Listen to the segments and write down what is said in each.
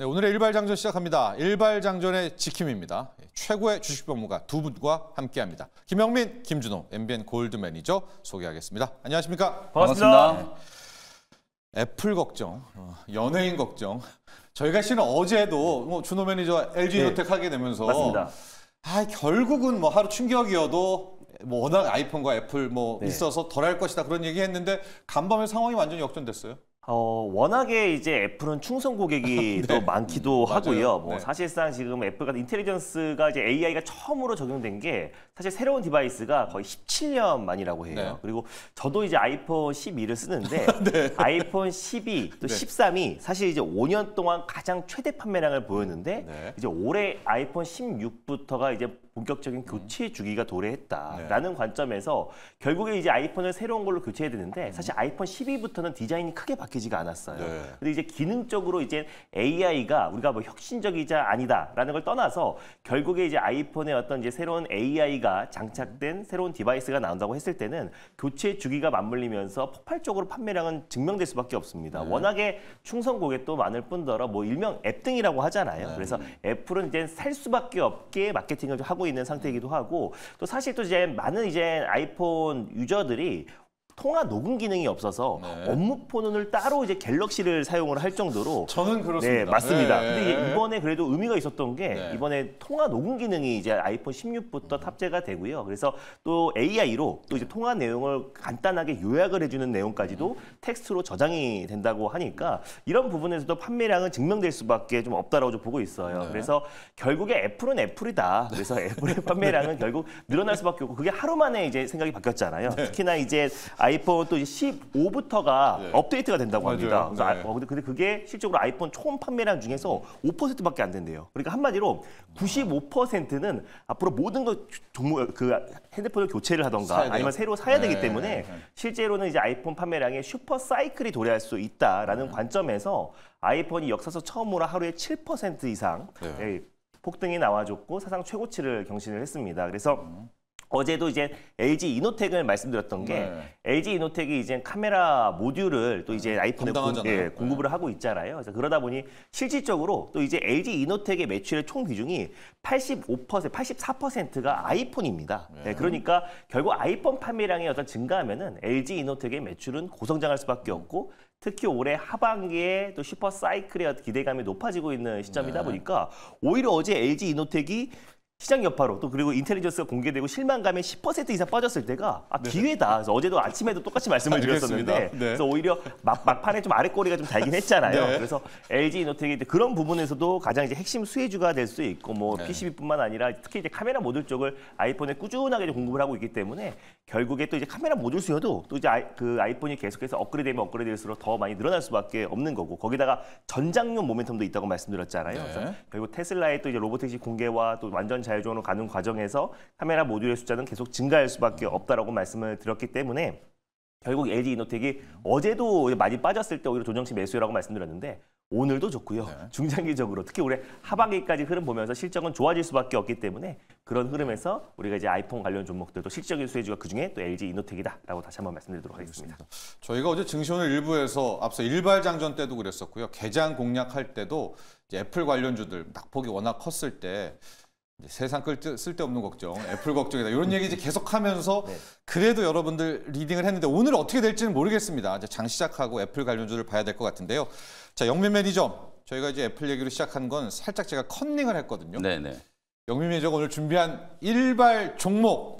네, 오늘의 일발장전 시작합니다. 일발장전의 지킴입니다. 예, 최고의 주식병무가 두 분과 함께합니다. 김영민, 김준호, MBN 골드 매니저 소개하겠습니다. 안녕하십니까? 반갑습니다. 네. 애플 걱정, 어, 연예인 걱정. 저희가 실은 어제도 뭐 준호 매니저 l g 예. 노택 네. 하게 되면서 맞습니다. 아, 결국은 뭐 하루 충격이어도 뭐 워낙 아이폰과 애플 뭐 네. 있어서 덜 할 것이다 그런 얘기했는데 간밤에 상황이 완전히 역전됐어요. 어, 워낙에 이제 애플은 충성 고객이 네. 또 많기도 하고요. 뭐 네. 사실상 지금 애플 같은 인텔리전스가 이제 AI가 처음으로 적용된 게 사실 새로운 디바이스가 거의 17년 만이라고 해요. 네. 그리고 저도 이제 아이폰 12를 쓰는데 네. 아이폰 12 또 13이 사실 이제 5년 동안 가장 최대 판매량을 보였는데 네. 이제 올해 아이폰 16부터가 이제 본격적인 음. 교체 주기가 도래했다라는 네. 관점에서 결국에 이제 아이폰을 새로운 걸로 교체해야 되는데 음. 사실 아이폰 12부터는 디자인이 크게 바뀌지가 않았어요. 네. 근데 이제 기능적으로 이제 AI가 우리가 뭐 혁신적이자 아니다라는 걸 떠나서 결국에 이제 아이폰의 어떤 이제 새로운 AI가 장착된 음. 새로운 디바이스가 나온다고 했을 때는 교체 주기가 맞물리면서 폭발적으로 판매량은 증명될 수밖에 없습니다. 네. 워낙에 충성 고객도 많을 뿐더러 뭐 일명 앱 등이라고 하잖아요. 네. 그래서 애플은 이제 살 수밖에 없게 마케팅을 하고 있는 상태이기도 하고 또 사실 또 이제 많은 이제 아이폰 유저들이 통화 녹음 기능이 없어서 네. 업무폰을 따로 이제 갤럭시를 사용을 할 정도로 저는 그렇습니다. 네, 맞습니다. 네. 근데 이번에 그래도 의미가 있었던 게 네. 이번에 통화 녹음 기능이 이제 아이폰 16부터 음. 탑재가 되고요. 그래서 또 AI로 또 이제 통화 내용을 간단하게 요약을 해주는 내용까지도 음. 텍스트로 저장이 된다고 하니까 이런 부분에서도 판매량은 증명될 수밖에 좀 없다라고 좀 보고 있어요. 네. 그래서 결국에 애플은 애플이다. 그래서 네. 애플의 판매량은 결국 늘어날 수밖에 없고 그게 하루 만에 이제 생각이 바뀌었잖아요. 특히나 이제 아이 아이폰 또 15부터가 예. 업데이트가 된다고 맞아요. 합니다. 그래서 네. 아, 어, 근데, 근데 그게 실적으로 아이폰 총 판매량 중에서 5%밖에 안 된대요. 그러니까 한마디로 95%는 앞으로 모든 것 종목 그 핸드폰을 교체를 하던가 아니면 새로 사야 되기 네. 때문에 네. 실제로는 이제 아이폰 판매량의 슈퍼 사이클이 도래할 수 있다라는 네. 관점에서 아이폰이 역사서 처음으로 하루에 7% 이상 네. 예, 폭등이 나와줬고 사상 최고치를 경신을 했습니다. 그래서 음. 어제도 이제 LG 이노텍을 말씀드렸던 게 네. LG 이노텍이 이제 카메라 모듈을 또 이제 아이폰에 공, 예, 네. 공급을 하고 있잖아요. 그래서 그러다 보니 실질적으로 또 이제 LG 이노텍의 매출의 총 비중이 85%, 84%가 아이폰입니다. 네, 네. 그러니까 결국 아이폰 판매량이 어떤 증가하면은 LG 이노텍의 매출은 고성장할 수밖에 없고 특히 올해 하반기에 또 슈퍼 사이클의 기대감이 높아지고 있는 시점이다 네. 보니까 오히려 어제 LG 이노텍이 시장 여파로 또 그리고 인텔리전스가 공개되고 실망감이 10% 이상 빠졌을 때가 아, 네. 기회다. 그래서 어제도 아침에도 똑같이 말씀을 드렸었는데 네. 그래서 오히려 막, 막판에 좀 아랫꼬리가 좀 달긴 했잖아요. 네. 그래서 LG 이노텍이 그런 부분에서도 가장 이제 핵심 수혜주가 될 수 있고 뭐 네. PCB뿐만 아니라 특히 이제 카메라 모듈 쪽을 아이폰에 꾸준하게 공급을 하고 있기 때문에 결국에 또 이제 카메라 모듈 수요도 또 이제 아이, 그 아이폰이 계속해서 업그레이드되면 업그레이드될수록 더 많이 늘어날 수밖에 없는 거고 거기다가 전장용 모멘텀도 있다고 말씀드렸잖아요. 네. 그래서 결국 테슬라의 또 이제 로보택시 공개와 또 완전 자율적으로 가는 과정에서 카메라 모듈의 숫자는 계속 증가할 수밖에 없다라고 말씀을 드렸기 때문에 결국 LG 이노텍이 어제도 많이 빠졌을 때 오히려 조정식 매수라고 말씀드렸는데 오늘도 좋고요. 네. 중장기적으로 특히 올해 하반기까지 흐름 보면서 실적은 좋아질 수밖에 없기 때문에 그런 흐름에서 우리가 이제 아이폰 관련 종목들도 실적인 수혜주가 그중에 또 LG 이노텍이다라고 다시 한번 말씀드리도록 하겠습니다. 알겠습니다. 저희가 어제 증시오늘 일부에서 앞서 일발 장전 때도 그랬었고요. 개장 공략할 때도 이제 애플 관련주들 낙폭이 워낙 컸을 때 세상 끌 쓸데없는 걱정, 애플 걱정이다. 이런 얘기 이제 계속하면서 네. 그래도 여러분들 리딩을 했는데 오늘 어떻게 될지는 모르겠습니다. 이제 장 시작하고 애플 관련주를 봐야 될 것 같은데요. 자, 영미 매니저 저희가 이제 애플 얘기로 시작한 건 살짝 제가 컨닝을 했거든요. 네네. 영미 매니저가 오늘 준비한 일발 종목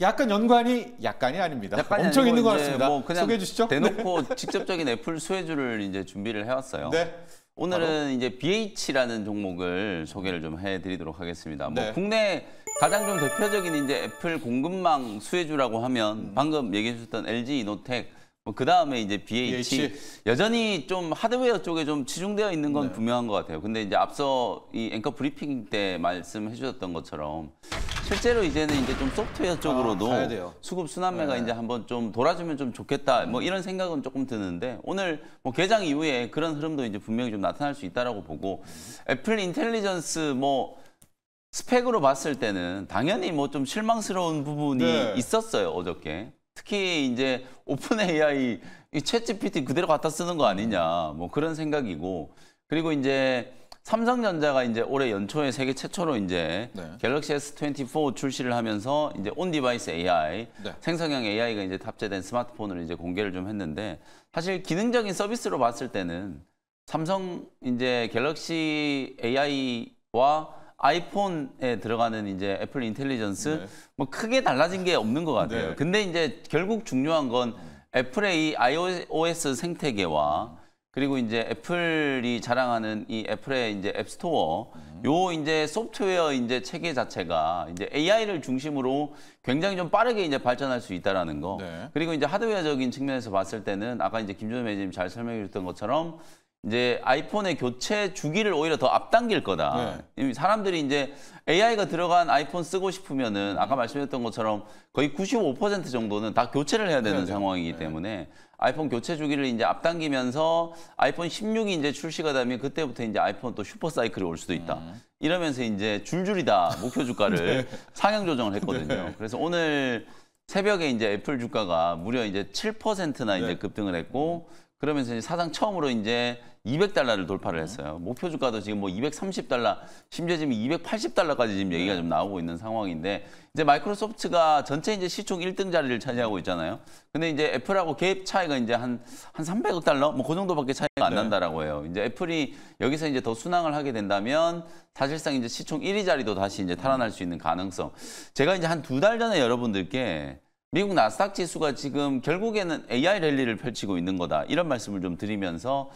약간 연관이 약간이 아닙니다. 약간이 엄청 뭐 있는 것 같습니다. 뭐 소개해 주시죠. 네. 대놓고 네. 직접적인 애플 수혜주를 이제 준비를 해왔어요. 네. 오늘은 바로. 이제 BH라는 종목을 소개를 좀 해드리도록 하겠습니다. 뭐 네. 뭐 국내 가장 좀 대표적인 이제 애플 공급망 수혜주라고 하면 방금 얘기해 주셨던 LG 이노텍 뭐 그다음에 이제 BH, BH 여전히 좀 하드웨어 쪽에 좀 치중되어 있는 건 네. 분명한 것 같아요. 근데 이제 앞서 이 앵커 브리핑 때 말씀해 주셨던 것처럼 실제로 이제는 이제 좀 소프트웨어 아, 쪽으로도 아, 수급 순환매가 네. 이제 한번 좀 돌아주면 좀 좋겠다. 뭐 음. 이런 생각은 조금 드는데 오늘 뭐 개장 이후에 그런 흐름도 이제 분명히 좀 나타날 수 있다라고 보고 애플 인텔리전스 뭐 스펙으로 봤을 때는 당연히 뭐 좀 실망스러운 부분이 네. 있었어요 어저께. 특히 이제 오픈 AI 이챗 GPT 그대로 갖다 쓰는 거 아니냐 뭐 그런 생각이고 그리고 이제 삼성전자가 이제 올해 연초에 세계 최초로 이제 네. 갤럭시 S24 출시를 하면서 이제 온 디바이스 AI 네. 생성형 AI가 이제 탑재된 스마트폰을 이제 공개를 좀 했는데 사실 기능적인 서비스로 봤을 때는 삼성 이제 갤럭시 AI와 아이폰에 들어가는 이제 애플 인텔리전스 네. 뭐 크게 달라진 게 없는 것 같아요. 네. 근데 이제 결국 중요한 건 애플의 이 iOS 생태계와 그리고 이제 애플이 자랑하는 이 애플의 이제 앱스토어 음. 요 이제 소프트웨어 이제 체계 자체가 이제 AI를 중심으로 굉장히 좀 빠르게 이제 발전할 수 있다라는 거. 네. 그리고 이제 하드웨어적인 측면에서 봤을 때는 아까 이제 김준호 매니저님 잘 설명해 주셨던 것처럼 이제 아이폰의 교체 주기를 오히려 더 앞당길 거다. 네. 사람들이 이제 AI가 들어간 아이폰 쓰고 싶으면은 아까 말씀드렸던 것처럼 거의 95% 정도는 다 교체를 해야 되는 네. 상황이기 네. 때문에 아이폰 교체 주기를 이제 앞당기면서 아이폰 16이 이제 출시가 되면 그때부터 이제 아이폰 또 슈퍼 사이클이 올 수도 있다. 음. 이러면서 이제 줄줄이 다 목표 주가를 네. 상향 조정을 했거든요. 네. 그래서 오늘 새벽에 이제 애플 주가가 무려 이제 7%나 이제 네. 급등을 했고 그러면서 이제 사상 처음으로 이제 200달러를 돌파를 했어요. 목표 주가도 지금 뭐 230달러, 심지어 지금 280달러까지 지금 얘기가 좀 나오고 있는 상황인데 이제 마이크로소프트가 전체 이제 시총 1등 자리를 차지하고 있잖아요. 근데 이제 애플하고 갭 차이가 이제 한한 한 300억 달러 뭐 그 정도밖에 차이가 안 네. 난다라고 해요. 이제 애플이 여기서 이제 더 순항을 하게 된다면 사실상 이제 시총 1위 자리도 다시 이제 탈환할 수 있는 가능성. 제가 이제 한 두 달 전에 여러분들께 미국 나스닥 지수가 지금 결국에는 AI 랠리를 펼치고 있는 거다. 이런 말씀을 좀 드리면서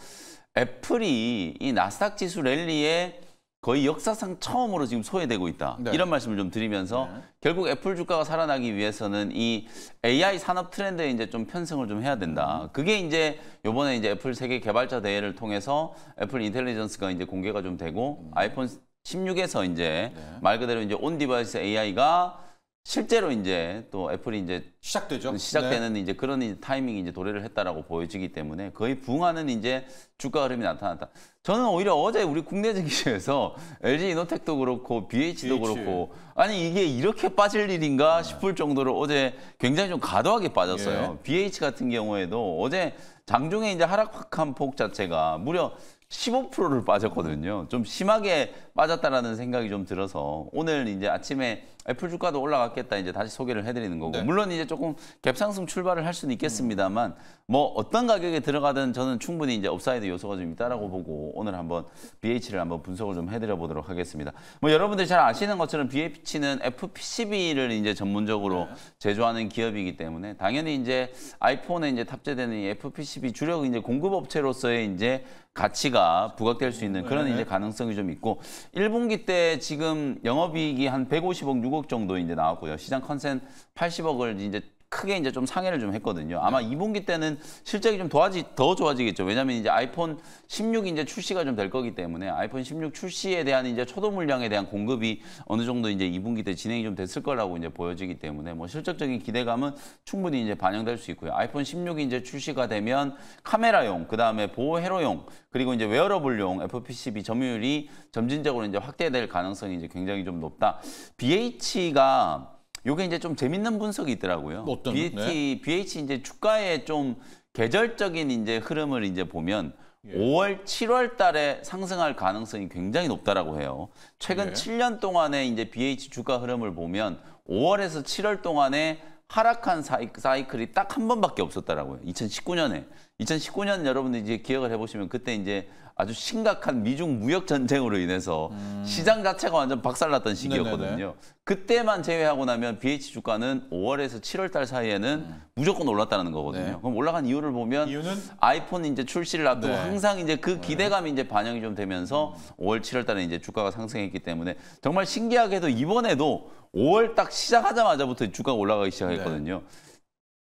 애플이 이 나스닥 지수 랠리에 거의 역사상 처음으로 지금 소외되고 있다. 네. 이런 말씀을 좀 드리면서 네. 결국 애플 주가가 살아나기 위해서는 이 AI 산업 트렌드에 이제 좀 편성을 좀 해야 된다. 음. 그게 이제 요번에 이제 애플 세계 개발자 대회를 통해서 애플 인텔리전스가 이제 공개가 좀 되고 음. 아이폰 16에서 이제 네. 말 그대로 이제 온 디바이스 AI가 실제로 이제 또 애플이 이제 시작되죠. 시작되는 네. 이제 그런 이제 타이밍이 이제 도래를 했다라고 보여지기 때문에 거의 붕하는 이제 주가 흐름이 나타났다. 저는 오히려 어제 우리 국내 증시에서 LG 이노텍도 그렇고 BH도 BH. 그렇고 아니 이게 이렇게 빠질 일인가 네. 싶을 정도로 어제 굉장히 좀 과도하게 빠졌어요. 예. BH 같은 경우에도 어제 장중에 이제 하락한 폭 자체가 무려 15%를 빠졌거든요. 좀 심하게 빠졌다라는 생각이 좀 들어서 오늘 이제 아침에 애플 주가도 올라갔겠다 이제 다시 소개를 해드리는 거고 네. 물론 이제 조금 갭상승 출발을 할 수는 있겠습니다만 음. 뭐 어떤 가격에 들어가든 저는 충분히 이제 업사이드 요소가 좀 있다라고 보고 오늘 한번 BH를 한번 분석을 좀 해드려 보도록 하겠습니다. 뭐 여러분들이 잘 아시는 것처럼 BH는 FPCB를 이제 전문적으로 네. 제조하는 기업이기 때문에 당연히 이제 아이폰에 이제 탑재되는 FPCB 주력 이제 공급 업체로서의 이제 가치가 부각될 수 있는 그런 네. 이제 가능성이 좀 있고 1분기 때 지금 영업이익이 한 150억 6억 1 0억 정도 이제 나왔고요. 시장 컨센 80억을 이제 크게 이제 좀 상해를 좀 했거든요. 아마 2분기 때는 실적이 좀 도와지, 더 좋아지겠죠. 왜냐면 하 이제 아이폰 16 이제 출시가 좀 될 거기 때문에 아이폰 16 출시에 대한 이제 초도 물량에 대한 공급이 어느 정도 이제 이분기때 진행이 좀 됐을 거라고 이제 보여지기 때문에 뭐 실적적인 기대감은 충분히 이제 반영될 수 있고요. 아이폰 16이 제 출시가 되면 카메라용, 그 다음에 보호 헤로용 그리고 이제 웨어러블용 FPCB 점유율이 점진적으로 이제 확대될 가능성이 이제 굉장히 좀 높다. BH가 요게 이제 좀 재밌는 분석이 있더라고요. 뭐 어떤, BAT, 네. BH 이제 주가의 좀 계절적인 이제 흐름을 이제 보면 예. 5월, 7월 달에 상승할 가능성이 굉장히 높다라고 해요. 최근 예. 7년 동안의 이제 BH 주가 흐름을 보면 5월에서 7월 동안에 하락한 사이, 사이클이 딱 한 번밖에 없었다라고요. 2019년에. 2019년 여러분들 이제 기억을 해보시면 그때 이제 아주 심각한 미중 무역 전쟁으로 인해서 음. 시장 자체가 완전 박살났던 시기였거든요. 네네네. 그때만 제외하고 나면 BH 주가는 5월에서 7월 달 사이에는 음. 무조건 올랐다는 거거든요. 네. 그럼 올라간 이유를 보면 이유는? 아이폰 이제 출시를 앞두고 네. 항상 이제 그 네. 기대감이 이제 반영이 좀 되면서 음. 5월 7월 달에 이제 주가가 상승했기 때문에 정말 신기하게도 이번에도 5월 딱 시작하자마자부터 주가가 올라가기 시작했거든요. 네.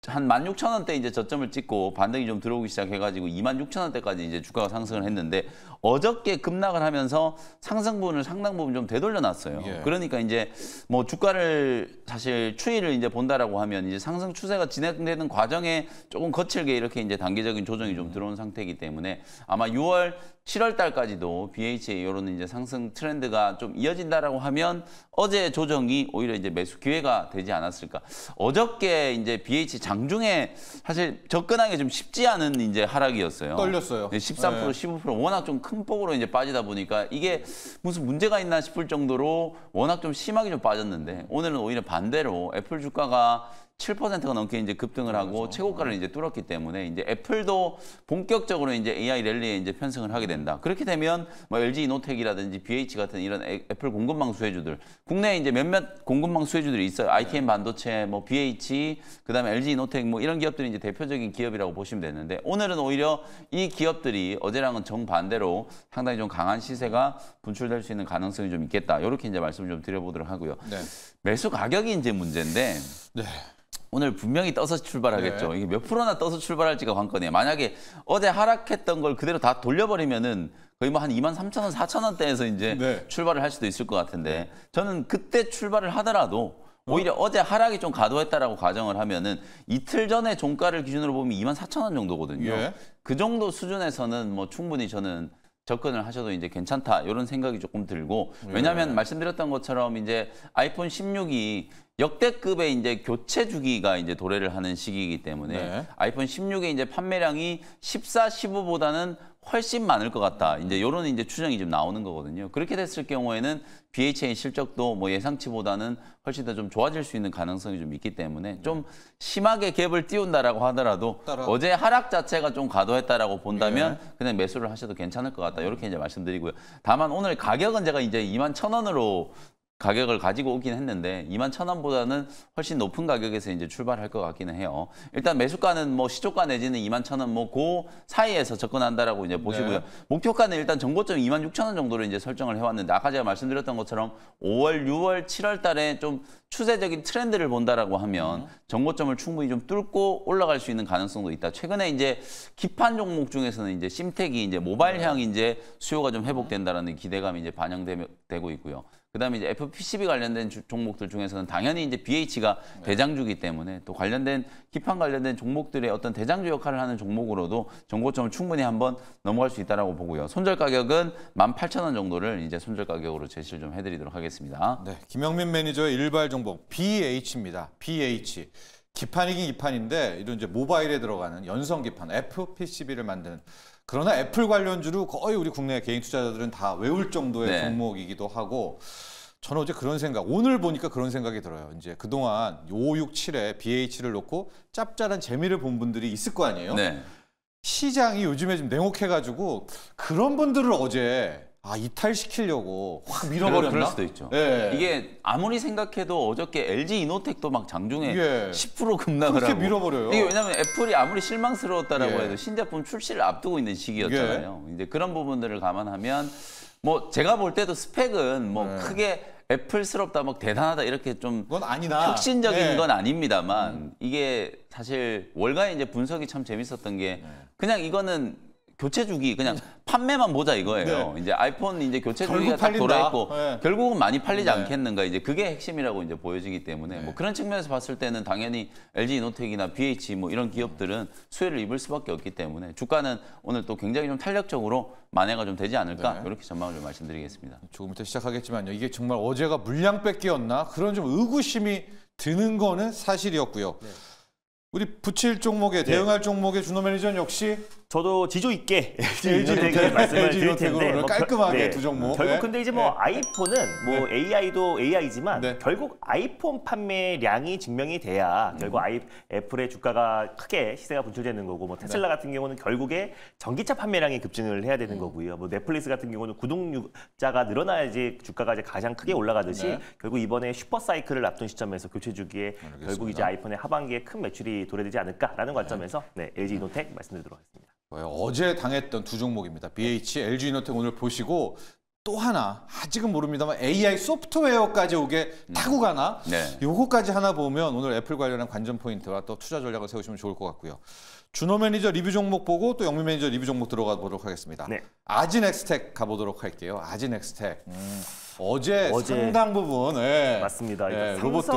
한 16,000원대 이제 저점을 찍고 반등이 좀 들어오기 시작해가지고 26,000원대까지 이제 주가가 상승을 했는데 어저께 급락을 하면서 상승분을 상당 부분 좀 되돌려놨어요. 예. 그러니까 이제 뭐 주가를 사실 추이를 이제 본다라고 하면 이제 상승 추세가 진행되는 과정에 조금 거칠게 이렇게 이제 단계적인 조정이 좀 들어온 상태이기 때문에 아마 6월 7월 달까지도 BH의 이런 이제 상승 트렌드가 좀 이어진다라고 하면 어제 조정이 오히려 이제 매수 기회가 되지 않았을까. 어저께 이제 BH 장중에 사실 접근하기 좀 쉽지 않은 이제 하락이었어요. 떨렸어요. 13% 네. 15% 워낙 좀 큰 폭으로 이제 빠지다 보니까 이게 무슨 문제가 있나 싶을 정도로 워낙 좀 심하게 좀 빠졌는데 오늘은 오히려 반대로 애플 주가가 7%가 넘게 이제 급등을 하고 그렇죠. 최고가를 이제 뚫었기 때문에 이제 애플도 본격적으로 이제 AI 랠리에 이제 편성을 하게 된다. 그렇게 되면 뭐 LG 이노텍이라든지 BH 같은 이런 애플 공급망 수혜주들 국내에 이제 몇몇 공급망 수혜주들이 있어요. ITM 반도체, 뭐 BH, 그다음에 LG 이노텍 뭐 이런 기업들이 이제 대표적인 기업이라고 보시면 되는데 오늘은 오히려 이 기업들이 어제랑은 정반대로 상당히 좀 강한 시세가 분출될 수 있는 가능성이 좀 있겠다. 이렇게 이제 말씀 을좀 드려보도록 하고요. 네. 매수 가격이 이제 문제인데 네. 오늘 분명히 떠서 출발하겠죠. 네. 이게 몇 프로나 떠서 출발할지가 관건이에요. 만약에 어제 하락했던 걸 그대로 다 돌려버리면은 거의 뭐 한 2만 3천 원, 4천 원대에서 이제 네. 출발을 할 수도 있을 것 같은데 저는 그때 출발을 하더라도 오히려 어? 제 하락이 좀가도했다라고 가정을 하면은 이틀 전에 종가를 기준으로 보면 2만 4천 원 정도거든요. 예. 그 정도 수준에서는 뭐 충분히 저는 접근을 하셔도 이제 괜찮다 이런 생각이 조금 들고 왜냐하면 네. 말씀드렸던 것처럼 이제 아이폰 16이 역대급의 이제 교체 주기가 이제 도래를 하는 시기이기 때문에 네. 아이폰 16의 이제 판매량이 14, 15보다는 훨씬 많을 것 같다. 이제 요런 이제 추정이 좀 나오는 거거든요. 그렇게 됐을 경우에는 BHA 실적도 뭐 예상치보다는 훨씬 더 좀 좋아질 수 있는 가능성이 좀 있기 때문에 좀 심하게 갭을 띄운다라고 하더라도 따라... 어제 하락 자체가 좀 과도했다라고 본다면 예. 그냥 매수를 하셔도 괜찮을 것 같다. 이렇게 이제 말씀드리고요. 다만 오늘 가격은 제가 이제 2만 천 원으로 가격을 가지고 오긴 했는데 2만 천 원보다는 훨씬 높은 가격에서 이제 출발할 것 같기는 해요. 일단 매수가는 뭐 시초가 내지는 2만 천 원뭐그 사이에서 접근한다라고 이제 네. 보시고요. 네. 목표가는 일단 정고점 2만 6천 원 정도로 이제 설정을 해왔는데 아까 제가 말씀드렸던 것처럼 5월, 6월, 7월 달에 좀 추세적인 트렌드를 본다라고 하면 정고점을 음. 충분히 좀 뚫고 올라갈 수 있는 가능성도 있다. 최근에 이제 기판 종목 중에서는 이제 심텍이 이제 모바일향 네. 이제 수요가 좀 회복된다라는 기대감이 이제 반영되고 있고요. 그다음에 이제 FPCB 관련된 주, 종목들 중에서는 당연히 이제 BH가 네. 대장주기 때문에 또 관련된 기판 관련된 종목들의 어떤 대장주 역할을 하는 종목으로도 정고점을 충분히 한번 넘어갈 수 있다라고 보고요. 손절 가격은 18,000원 정도를 이제 손절 가격으로 제시를 좀 해드리도록 하겠습니다. 네, 김영민 매니저의 일발 종목 BH입니다. BH. 기판이긴 기판인데 이런 이제 모바일에 들어가는 연성 기판 FPCB를 만드는 그러나 애플 관련주로 거의 우리 국내 개인 투자자들은 다 외울 정도의 네. 종목이기도 하고 저는 어제 그런 생각, 오늘 보니까 그런 생각이 들어요. 이제 그동안 5, 6, 7에 BH를 놓고 짭짤한 재미를 본 분들이 있을 거 아니에요. 네. 시장이 요즘에 좀 냉혹해가지고 그런 분들을 어제 아 이탈시키려고 확 밀어버렸나? 그럴 수도 있죠. 예. 이게 아무리 생각해도 어저께 LG 이노텍도 막 장중에 예. 10% 급락을 그렇게 하고 밀어버려요. 이게 왜냐하면 애플이 아무리 실망스러웠다라고 예. 해도 신제품 출시를 앞두고 있는 시기였잖아요. 예. 이제 그런 부분들을 감안하면 뭐 제가 볼 때도 스펙은 뭐 네. 크게 애플스럽다, 막 대단하다 이렇게 좀 그건 아니다. 혁신적인 네. 건 아닙니다만 음. 이게 사실 월간에 이제 분석이 참 재밌었던 게 네. 그냥 이거는 교체 주기 그냥 판매만 보자 이거예요. 네. 이제 아이폰 이제 교체 주기가 딱 돌아 있고 네. 결국은 많이 팔리지 네. 않겠는가 이제 그게 핵심이라고 이제 보여지기 때문에 뭐 네. 그런 측면에서 봤을 때는 당연히 LG 이노텍이나 BH 뭐 이런 기업들은 수혜를 입을 수밖에 없기 때문에 주가는 오늘 또 굉장히 좀 탄력적으로 만회가 좀 되지 않을까 네. 이렇게 전망을 좀 말씀드리겠습니다. 조금 이따 시작하겠지만요. 이게 정말 어제가 물량 뺏기였나 그런 좀 의구심이 드는 거는 사실이었고요. 네. 우리 부칠 종목에 대응할 종목의 준호 매니저는 역시 저도 지조 있게 유노텍을 네, 말씀을 드릴 텐데 뭐 깔끔하게 네. 두 종목 결국 네. 근데 이제 뭐 네. 아이폰은 뭐 네. AI도 AI지만 네. 결국 아이폰 판매량이 증명이 돼야 음. 결국 아이, 애플의 주가가 크게 시세가 분출되는 거고 뭐 테슬라 네. 같은 경우는 결국에 전기차 판매량이 급증을 해야 되는 음. 거고요 뭐 넷플릭스 같은 경우는 구독자가 늘어나야지 주가가 이제 가장 크게 올라가듯이 결국 이번에 슈퍼 사이클을 앞둔 시점에서 교체 주기에 알겠습니다. 결국 이제 아이폰의 하반기에 큰 매출이 도래되지 않을까라는 관점에서 네, LG 이노텍 말씀드리도록 하겠습니다. 어제 당했던 두 종목입니다. BH, LG이노텍 오늘 보시고 또 하나 아직은 모릅니다만 AI 소프트웨어까지 오게 음. 타고 가나 네. 요거까지 하나 보면 오늘 애플 관련한 관전 포인트와 또 투자 전략을 세우시면 좋을 것 같고요. 준호 매니저 리뷰 종목 보고 또 영민 매니저 리뷰 종목 들어가 보도록 하겠습니다. 네. 아진엑스텍 가보도록 할게요. 아진엑스텍. 음. 어제, 어제 상당 부분 예. 맞습니다. 예, 로봇들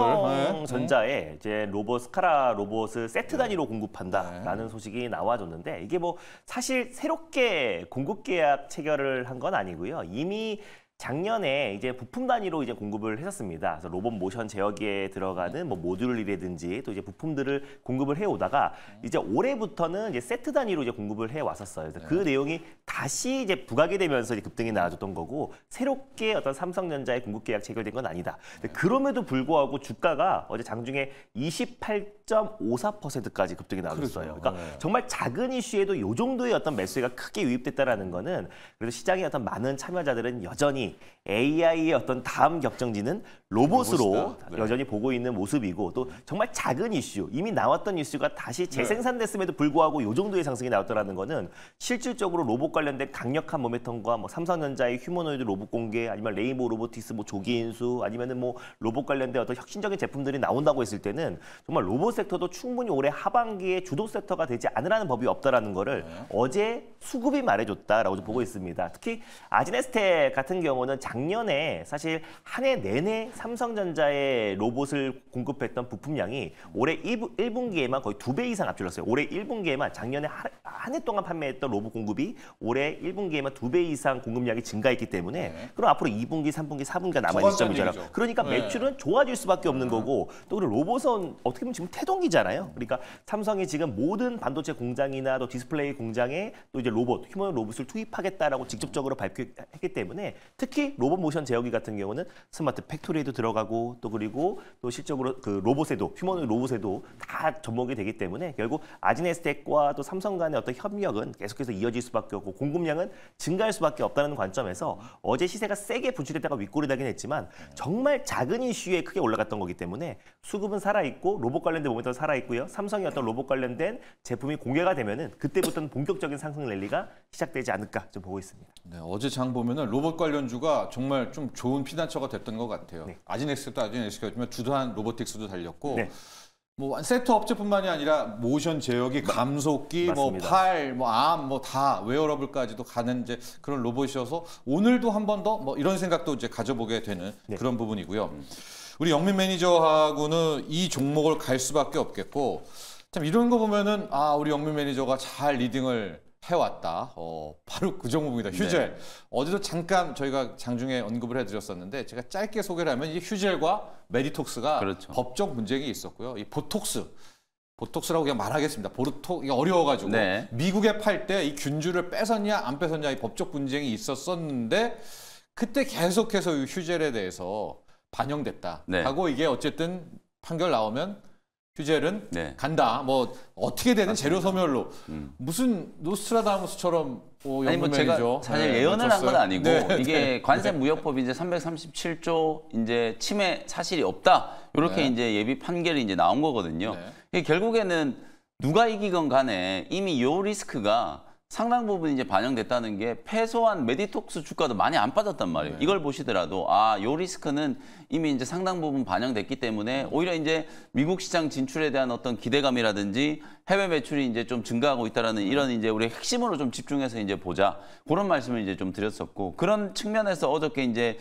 예. 전자에 이제 로봇 스카라 로봇을 세트 네. 단위로 공급한다라는 네. 소식이 나와줬는데 이게 뭐 사실 새롭게 공급 계약 체결을 한 건 아니고요. 이미 작년에 이제 부품 단위로 이제 공급을 했었습니다. 그래서 로봇 모션 제어기에 들어가는 뭐 모듈이라든지 또 이제 부품들을 공급을 해오다가 이제 올해부터는 이제 세트 단위로 이제 공급을 해왔었어요. 그래서 그 네. 내용이 다시 이제 부각이 되면서 이제 급등이 나아졌던 거고 새롭게 어떤 삼성전자의 공급 계약 체결된 건 아니다. 네. 그럼에도 불구하고 주가가 어제 장중에 28.54%까지 급등이 나왔어요. 그렇죠. 그러니까 네. 정말 작은 이슈에도 요 정도의 어떤 매수가 크게 유입됐다라는 거는 그래서 시장의 어떤 많은 참여자들은 여전히 AI의 어떤 다음 격정지는 로봇으로 네. 여전히 보고 있는 모습이고 또 정말 작은 이슈 이미 나왔던 이슈가 다시 네. 재생산됐음에도 불구하고 요 정도의 상승이 나왔더라는 거는 실질적으로 로봇 관련된 강력한 모멘텀과 뭐 삼성전자의 휴머노이드 로봇 공개 아니면 레이모 로보티스뭐 조기 인수 아니면은 뭐 로봇 관련된 어떤 혁신적인 제품들이 나온다고 했을 때는 정말 로봇 섹터도 충분히 올해 하반기에 주도 섹터가 되지 않으라는 법이 없다라는 거를 네. 어제 수급이 말해줬다라고 보고 있습니다. 특히 아지네스텍 같은 경우 경우는 작년에 사실 한 해 내내 삼성전자의 로봇을 공급했던 부품량이 올해 1분기에만 거의 두 배 이상 앞질렀어요. 올해 1분기에만 작년에 한 해 동안 판매했던 로봇 공급이 올해 1분기에만 두 배 이상 공급량이 증가했기 때문에 네. 그럼 앞으로 2분기, 3분기, 4분기가 남아있는 점이잖아요. 그러니까 네. 매출은 좋아질 수밖에 없는 음. 거고 또그리 로봇은 어떻게 보면 지금 태동기잖아요. 그러니까 삼성이 지금 모든 반도체 공장이나 또 디스플레이 공장에 또 이제 로봇, 휴먼 로봇을 투입하겠다라고 직접적으로 발표했기 때문에 특히 특히 로봇 모션 제어기 같은 경우는 스마트 팩토리에도 들어가고 또 그리고 또 실적으로 그 로봇에도 휴먼 로봇에도 다 접목이 되기 때문에 결국 아지네스텍과 또 삼성 간의 어떤 협력은 계속해서 이어질 수밖에 없고 공급량은 증가할 수밖에 없다는 관점에서 어제 시세가 세게 분출했다가 윗골이 나긴 했지만 정말 작은 이슈에 크게 올라갔던 거기 때문에 수급은 살아있고 로봇 관련된 모멘도 살아있고요. 삼성의 어떤 로봇 관련된 제품이 공개가 되면은 그때부터는 본격적인 상승 랠리가 시작되지 않을까 좀 보고 있습니다. 네, 어제 장 보면은 로봇 관련 주 주가 정말 좀 좋은 피난처가 됐던 것 같아요. 네. 아지넥스도 아지넥스였지만 주도한 로보틱스도 달렸고 네. 뭐 세트 업체뿐만이 아니라 모션 제어기, 감속기, 뭐 팔, 뭐 암, 뭐다 웨어러블까지도 가는 이제 그런 로봇이어서 오늘도 한 번 더 뭐 이런 생각도 이제 가져보게 되는 네. 그런 부분이고요. 우리 영민 매니저하고는 이 종목을 갈 수밖에 없겠고 참 이런 거 보면은 아 우리 영민 매니저가 잘 리딩을 해왔다. 어, 바로 그 종목입니다. 네. 휴젤. 네. 어제도 잠깐 저희가 장중에 언급을 해드렸었는데 제가 짧게 소개를 하면 이 휴젤과 메디톡스가 그렇죠. 법적 문쟁이 있었고요. 이 보톡스. 보톡스라고 그냥 말하겠습니다. 보톡토 이게 어려워가지고 네. 미국에 팔 때 이 균주를 뺏었냐 안 뺏었냐 이 법적 분쟁이 있었었는데 그때 계속해서 휴젤에 대해서 반영됐다 네. 하고 이게 어쨌든 판결 나오면 휴젤은 네. 간다. 뭐 어떻게 되는 재료 소멸로 음. 무슨 노스트라다무스처럼 어, 아니 뭐 제가 사실 네, 예언을 한 건 아니고 네, 네. 이게 관세 무역법 이제 337조 이제 침해 사실이 없다. 이렇게 네. 이제 예비 판결이 이제 나온 거거든요. 네. 결국에는 누가 이기건 간에 이미 요 리스크가 상당 부분 이제 반영됐다는 게 패소한 메디톡스 주가도 많이 안 빠졌단 말이에요. 네. 이걸 보시더라도 아, 요 리스크는 이미 이제 상당 부분 반영됐기 때문에 네. 오히려 이제 미국 시장 진출에 대한 어떤 기대감이라든지 해외 매출이 이제 좀 증가하고 있다라는 네. 이런 이제 우리 핵심으로 좀 집중해서 이제 보자. 그런 말씀을 이제 좀 드렸었고 그런 측면에서 어저께 이제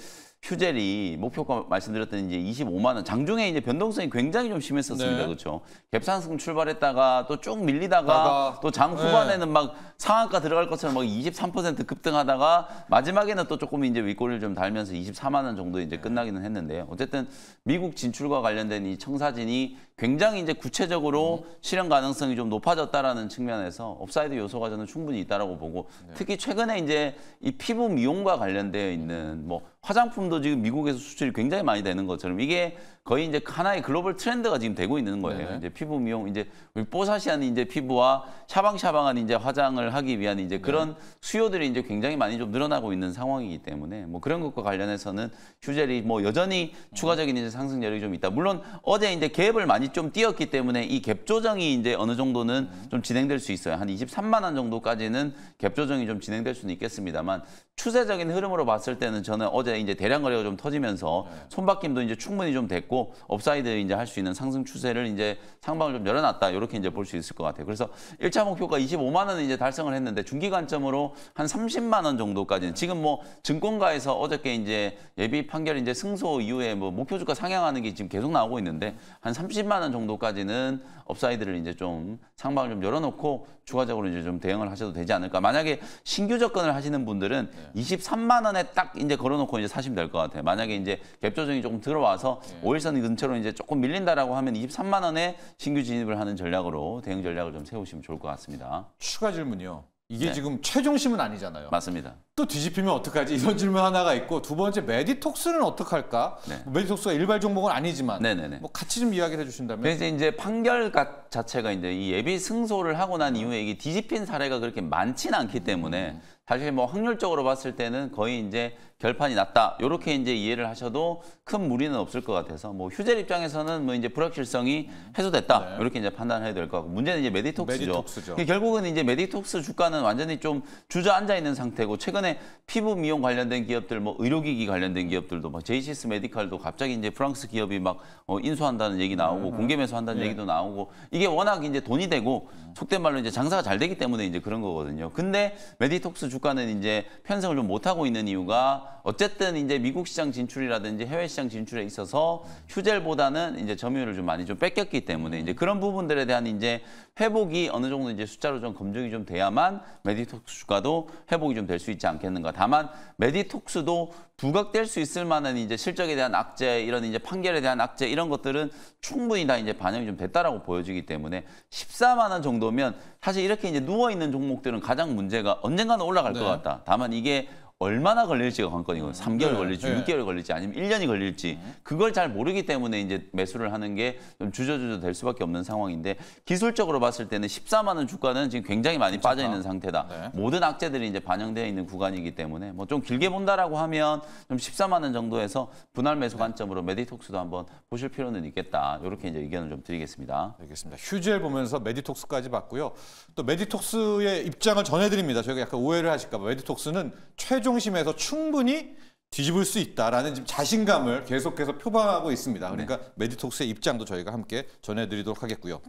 휴젤이 목표가 말씀드렸던 이제 25만 원 장중에 이제 변동성이 굉장히 좀 심했었습니다. 네. 그렇죠. 갭상승 출발했다가 또 쭉 밀리다가 또장 네. 후반에는 네. 막 상한가 들어갈 것처럼 막 23% 급등하다가 마지막에는 또 조금 이제 윗골을 좀 달면서 24만 원 정도 이제 끝나기는 했는데요. 어쨌든 미국 진출과 관련된 이 청사진이 굉장히 이제 구체적으로 음. 실현 가능성이 좀 높아졌다라는 측면에서 업사이드 요소가 저는 충분히 있다라고 보고 네. 특히 최근에 이제 이 피부 미용과 관련되어 있는 뭐 화장품도 지금 미국에서 수출이 굉장히 많이 되는 것처럼 이게 거의 이제 하나의 글로벌 트렌드가 지금 되고 있는 거예요. 네네. 이제 피부 미용 이제 뽀사시한 이제 피부와 샤방샤방한 이제 화장을 하기 위한 이제 그런 네. 수요들이 이제 굉장히 많이 좀 늘어나고 있는 상황이기 때문에 뭐 그런 것과 관련해서는 휴젤이 뭐 여전히 음. 추가적인 이제 상승 여력이 좀 있다. 물론 어제 이제 갭을 많이 좀 띄었기 때문에 이 갭 조정이 이제 어느 정도는 음. 좀 진행될 수 있어요. 한 23만 원 정도까지는 갭 조정이 좀 진행될 수는 있겠습니다만 추세적인 흐름으로 봤을 때는 저는 어제 이제 대량 거래가 좀 터지면서 네. 손바뀜도 이제 충분히 좀 됐고 있고 업사이드 이제 할 수 있는 상승 추세를 이제 상방을 좀 열어놨다 이렇게 이제 볼 수 있을 것 같아요. 그래서 1차 목표가 25만 원을 이제 달성을 했는데 중기 관점으로 한 30만 원 정도까지는 지금 뭐 증권가에서 어저께 이제 예비 판결 이제 승소 이후에 뭐 목표 주가 상향하는 게 지금 계속 나오고 있는데 한 30만 원 정도까지는 업사이드를 이제 좀 상방을 좀 열어놓고 추가적으로 이제 좀 대응을 하셔도 되지 않을까. 만약에 신규 접근을 하시는 분들은 23만 원에 딱 이제 걸어놓고 이제 사시면 될 것 같아요. 만약에 이제 갭 조정이 조금 들어와서 5일 예. 일선 근처로 이제 조금 밀린다라고 하면 23만 원에 신규 진입을 하는 전략으로 대응 전략을 좀 세우시면 좋을 것 같습니다. 추가 질문이요. 이게 네. 지금 최종심은 아니잖아요. 맞습니다. 또 뒤집히면 어떡하지? 이런 질문 하나가 있고 두 번째 메디톡스는 어떡할까? 네. 뭐 메디톡스가 일발 종목은 아니지만 네네네. 뭐 같이 좀 이야기를 해주신다면 그래서 이제 판결 자체가 이제 이 예비 승소를 하고 난 이후에 이게 뒤집힌 사례가 그렇게 많지는 않기 때문에 음. 사실 뭐 확률적으로 봤을 때는 거의 이제 결판이 났다. 이렇게 이제 이해를 하셔도 큰 무리는 없을 것 같아서 뭐 휴젤 입장에서는 뭐 이제 불확실성이 해소됐다. 이렇게 네. 이제 판단해야 될 것 같고 문제는 이제 메디톡스죠. 메디톡스죠. 결국은 이제 메디톡스 주가는 완전히 좀 주저앉아 있는 상태고 최근에 피부 미용 관련된 기업들 뭐 의료기기 관련된 기업들도 막 뭐 제이시스 메디칼도 갑자기 이제 프랑스 기업이 막 어, 인수한다는 얘기 나오고 음. 공개 매수한다는 예. 얘기도 나오고 이게 워낙 이제 돈이 되고 속된 말로 이제 장사가 잘 되기 때문에 이제 그런 거거든요. 근데 메디톡스 주가는 이제 편성을 좀 못 하고 있는 이유가 어쨌든 이제 미국 시장 진출이라든지 해외 시장 진출에 있어서 휴젤보다는 이제 점유율을 좀 많이 좀 뺏겼기 때문에 이제 그런 부분들에 대한 이제 회복이 어느 정도 이제 숫자로 좀 검증이 좀 돼야만 메디톡스 주가도 회복이 좀 될 수 있지 않겠는가. 다만 메디톡스도 부각될 수 있을 만한 이제 실적에 대한 악재 이런 이제 판결에 대한 악재 이런 것들은 충분히 다 이제 반영이 좀 됐다라고 보여지기 때문에 14만 원 정도면 사실 이렇게 이제 누워 있는 종목들은 가장 문제가 언젠가는 올라갈 네. 것 같다. 다만 이게 얼마나 걸릴지가 관건이고 3개월 음. 네, 걸릴지 6개월 걸릴지 아니면 1년이 걸릴지 네. 그걸 잘 모르기 때문에 이제 매수를 하는 게 좀 주저주저 될 수밖에 없는 상황인데 기술적으로 봤을 때는 1 4만원 주가는 지금 굉장히 많이 빠져 있는 상태다. 네. 모든 악재들이 이제 반영되어 있는 구간이기 때문에 뭐 좀 길게 본다라고 하면 좀십사만원 정도에서 분할 매수 네. 관점으로 메디톡스도 한번 보실 필요는 있겠다. 이렇게 이제 의견을 좀 드리겠습니다. 알겠습니다. 휴지를 보면서 메디톡스까지 봤고요. 또 메디톡스의 입장을 전해드립니다. 저희가 약간 오해를 하실까 봐. 메디톡스는 최 중심에서 충분히 뒤집을 수 있다라는 자신감을 계속해서 표방하고 있습니다. 그러니까 네. 메디톡스의 입장도 저희가 함께 전해드리도록 하겠고요.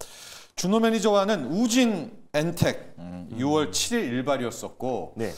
준호 매니저와는 우진 엔텍 음, 6월 음. 7일 일발이었었고 네.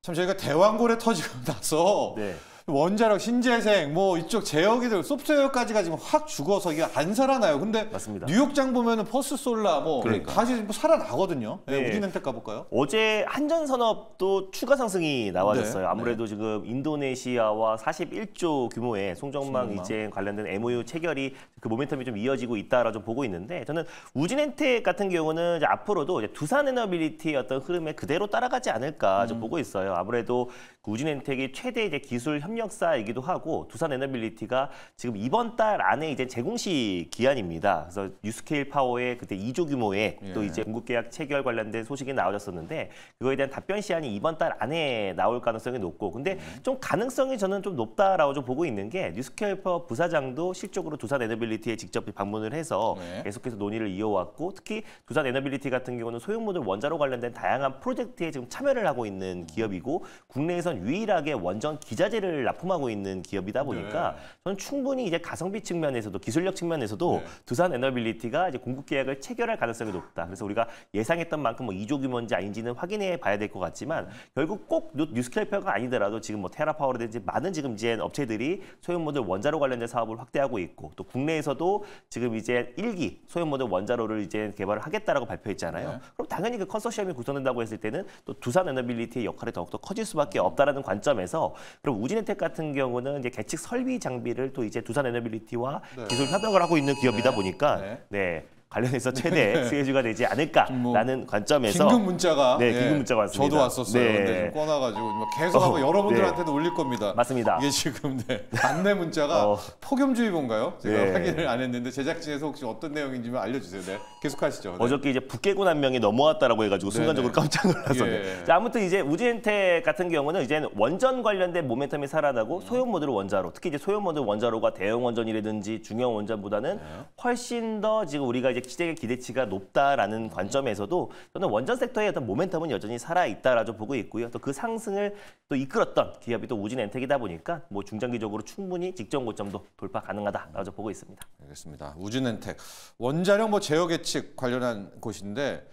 참 저희가 대왕골에 터지고 나서 네. 원자력, 신재생, 뭐 이쪽 제어기들, 소프트웨어까지가 지금 확 죽어서 이게 안 살아나요. 근데 맞습니다. 뉴욕장 보면은 퍼스 솔라 뭐 그러니까. 다시 뭐 살아나거든요. 예, 네. 네. 우진 혜택 가볼까요? 어제 한전산업도 추가 상승이 나와졌어요. 네. 아무래도 네. 지금 인도네시아와 41조 규모의 송정망, 이제 관련된 MOU 체결이 그 모멘텀이 좀 이어지고 있다라고 좀 보고 있는데 저는 우진 엔택 같은 경우는 이제 앞으로도 이제 두산 에너빌리티의 어떤 흐름에 그대로 따라가지 않을까 좀 음. 보고 있어요. 아무래도 그 우진 엔택이 최대 이제 기술 협력 협력사이기도 하고 두산 에너빌리티가 지금 이번 달 안에 이제 제공시 기한입니다. 그래서 뉴스케일 파워의 그때 2조 규모의 예. 또 이제 공급 계약 체결 관련된 소식이 나오셨었는데 그거에 대한 답변 시한이 이번 달 안에 나올 가능성이 높고 근데 음. 좀 가능성이 저는 좀 높다라고 좀 보고 있는 게 뉴스케일 파워 부사장도 실적으로 두산 에너빌리티에 직접 방문을 해서 예. 계속해서 논의를 이어왔고 특히 두산 에너빌리티 같은 경우는 소형모듈 원자로 관련된 다양한 프로젝트에 지금 참여를 하고 있는 기업이고 국내에선 유일하게 원전 기자재를 기술 납품하고 있는 기업이다 네. 보니까 네. 저는 충분히 이제 가성비 측면에서도 기술력 측면에서도 네. 두산 에너빌리티가 이제 공급 계약을 체결할 가능성이 높다. 그래서 우리가 예상했던 만큼 뭐 2조 규모인지 아닌지는 확인해 봐야 될 것 같지만 결국 꼭 뉴스클래퍼가 아니더라도 지금 뭐 테라파워라든지 많은 지금 이제 업체들이 소형모델 원자로 관련된 사업을 확대하고 있고 또 국내에서도 지금 이제 1기 소형모델 원자로를 이제 개발을 하겠다라고 발표했잖아요. 네. 그럼 당연히 그 컨소시엄이 구성된다고 했을 때는 또 두산 에너빌리티의 역할이 더욱더 커질 수밖에 없다라는 관점에서 그럼 우진의 핀텍 같은 경우는 이제 계측 설비 장비를 또 이제 두산 에너빌리티와 네. 기술 협약을 하고 있는 기업이다 네. 보니까 네. 네. 관련해서 네. 최대 네. 스케줄가 되지 않을까라는 뭐 관점에서 긴급 문자가 네, 예, 긴급 문자가 왔습니다. 저도 왔었어요. 네. 근데 좀 꺼놔가지고 계속 하고 어, 여러분들한테도 네. 올릴 겁니다. 맞습니다. 이게 지금 네, 안내 문자가 어. 폭염주의보인가요? 제가 네. 확인을 안 했는데 제작진에서 혹시 어떤 내용인지 알려주세요. 네, 계속하시죠. 네. 어저께 이제 북해군 한 명이 넘어왔다라고 해가지고 네, 순간적으로 깜짝 놀라서 예, 예. 자, 아무튼 이제 우지엔 같은 경우는 이제 원전 관련된 모멘텀이 살아나고 음. 소형 모듈 원자로 특히 이제 소형 모듈 원자로가 대형 원전이라든지 중형 원전보다는 훨씬 더 지금 우리가 이제 이제 그 시장의 기대치가 높다라는 관점에서도 저는 원전 섹터의 어떤 모멘텀은 여전히 살아 있다라고 보고 있고요. 또 그 상승을 또 이끌었던 기업이 또 우진 엔텍이다 보니까 뭐 중장기적으로 충분히 직전 고점도 돌파 가능하다라고 보고 있습니다. 알겠습니다. 우진 엔텍 원자력 뭐 제어 계측 관련한 곳인데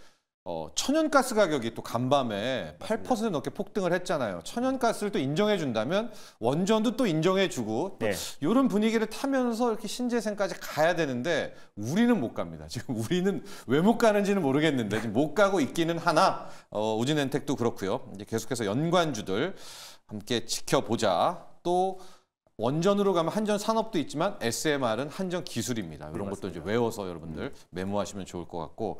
어, 천연가스 가격이 또 간밤에 8% 넘게 폭등을 했잖아요. 천연가스를 또 인정해준다면 원전도 또 인정해주고 또 네. 이런 분위기를 타면서 이렇게 신재생까지 가야 되는데 우리는 못 갑니다. 지금 우리는 왜 못 가는지는 모르겠는데 지금 못 가고 있기는 하나 어, 우진엔텍도 그렇고요. 이제 계속해서 연관주들 함께 지켜보자. 또 원전으로 가면 한전 산업도 있지만 SMR은 한전 기술입니다. 이런 네, 것도 이제 외워서 여러분들 음. 메모하시면 좋을 것 같고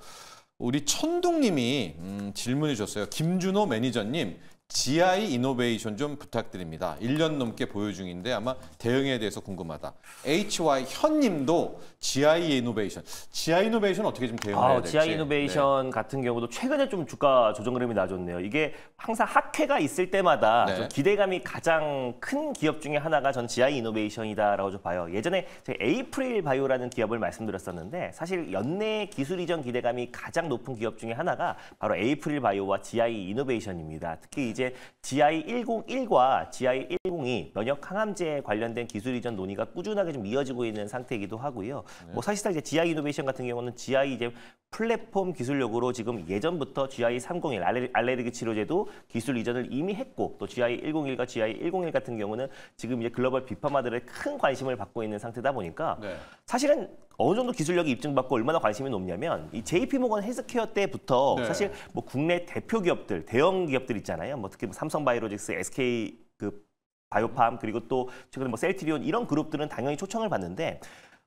우리 천둥님이 음, 질문을 셨어요 김준호 매니저님, GI 이노베이션 좀 부탁드립니다. 1년 넘게 보유 중인데 아마 대응에 대해서 궁금하다. HY 현님도 GI 이노베이션, GI 이노베이션 어떻게 좀 대응해야 아, 될지. GI 이노베이션 네. 같은 경우도 최근에 좀 주가 조정 흐름이 나아졌네요 이게 항상 학회가 있을 때마다 네. 기대감이 가장 큰 기업 중에 하나가 전 GI 이노베이션이다라고 좀 봐요. 예전에 제가 에이프릴 바이오라는 기업을 말씀드렸었는데 사실 연내 기술 이전 기대감이 가장 높은 기업 중에 하나가 바로 에이프릴 바이오와 GI 이노베이션입니다. 특히 이제 이제 GI101과 GI102 면역 항암제 관련된 기술 이전 논의가 꾸준하게 좀 이어지고 있는 상태이기도 하고요. 네. 뭐 사실상 이제 GI 이노베이션 같은 경우는 GI 이제 플랫폼 기술력으로 지금 예전부터 GI301 알레르기, 알레르기 치료제도 기술 이전을 이미 했고 또 GI101과 GI101 같은 경우는 지금 이제 글로벌 비파마들의 큰 관심을 받고 있는 상태다 보니까 네. 사실은 어느 정도 기술력이 입증받고 얼마나 관심이 높냐면 이 JP모건 헬스케어 때부터 네. 사실 뭐 국내 대표 기업들, 대형 기업들 있잖아요. 뭐 특히 뭐 삼성바이오로직스, SK 그 바이오팜 그리고 또 최근에 뭐 셀트리온 이런 그룹들은 당연히 초청을 받는데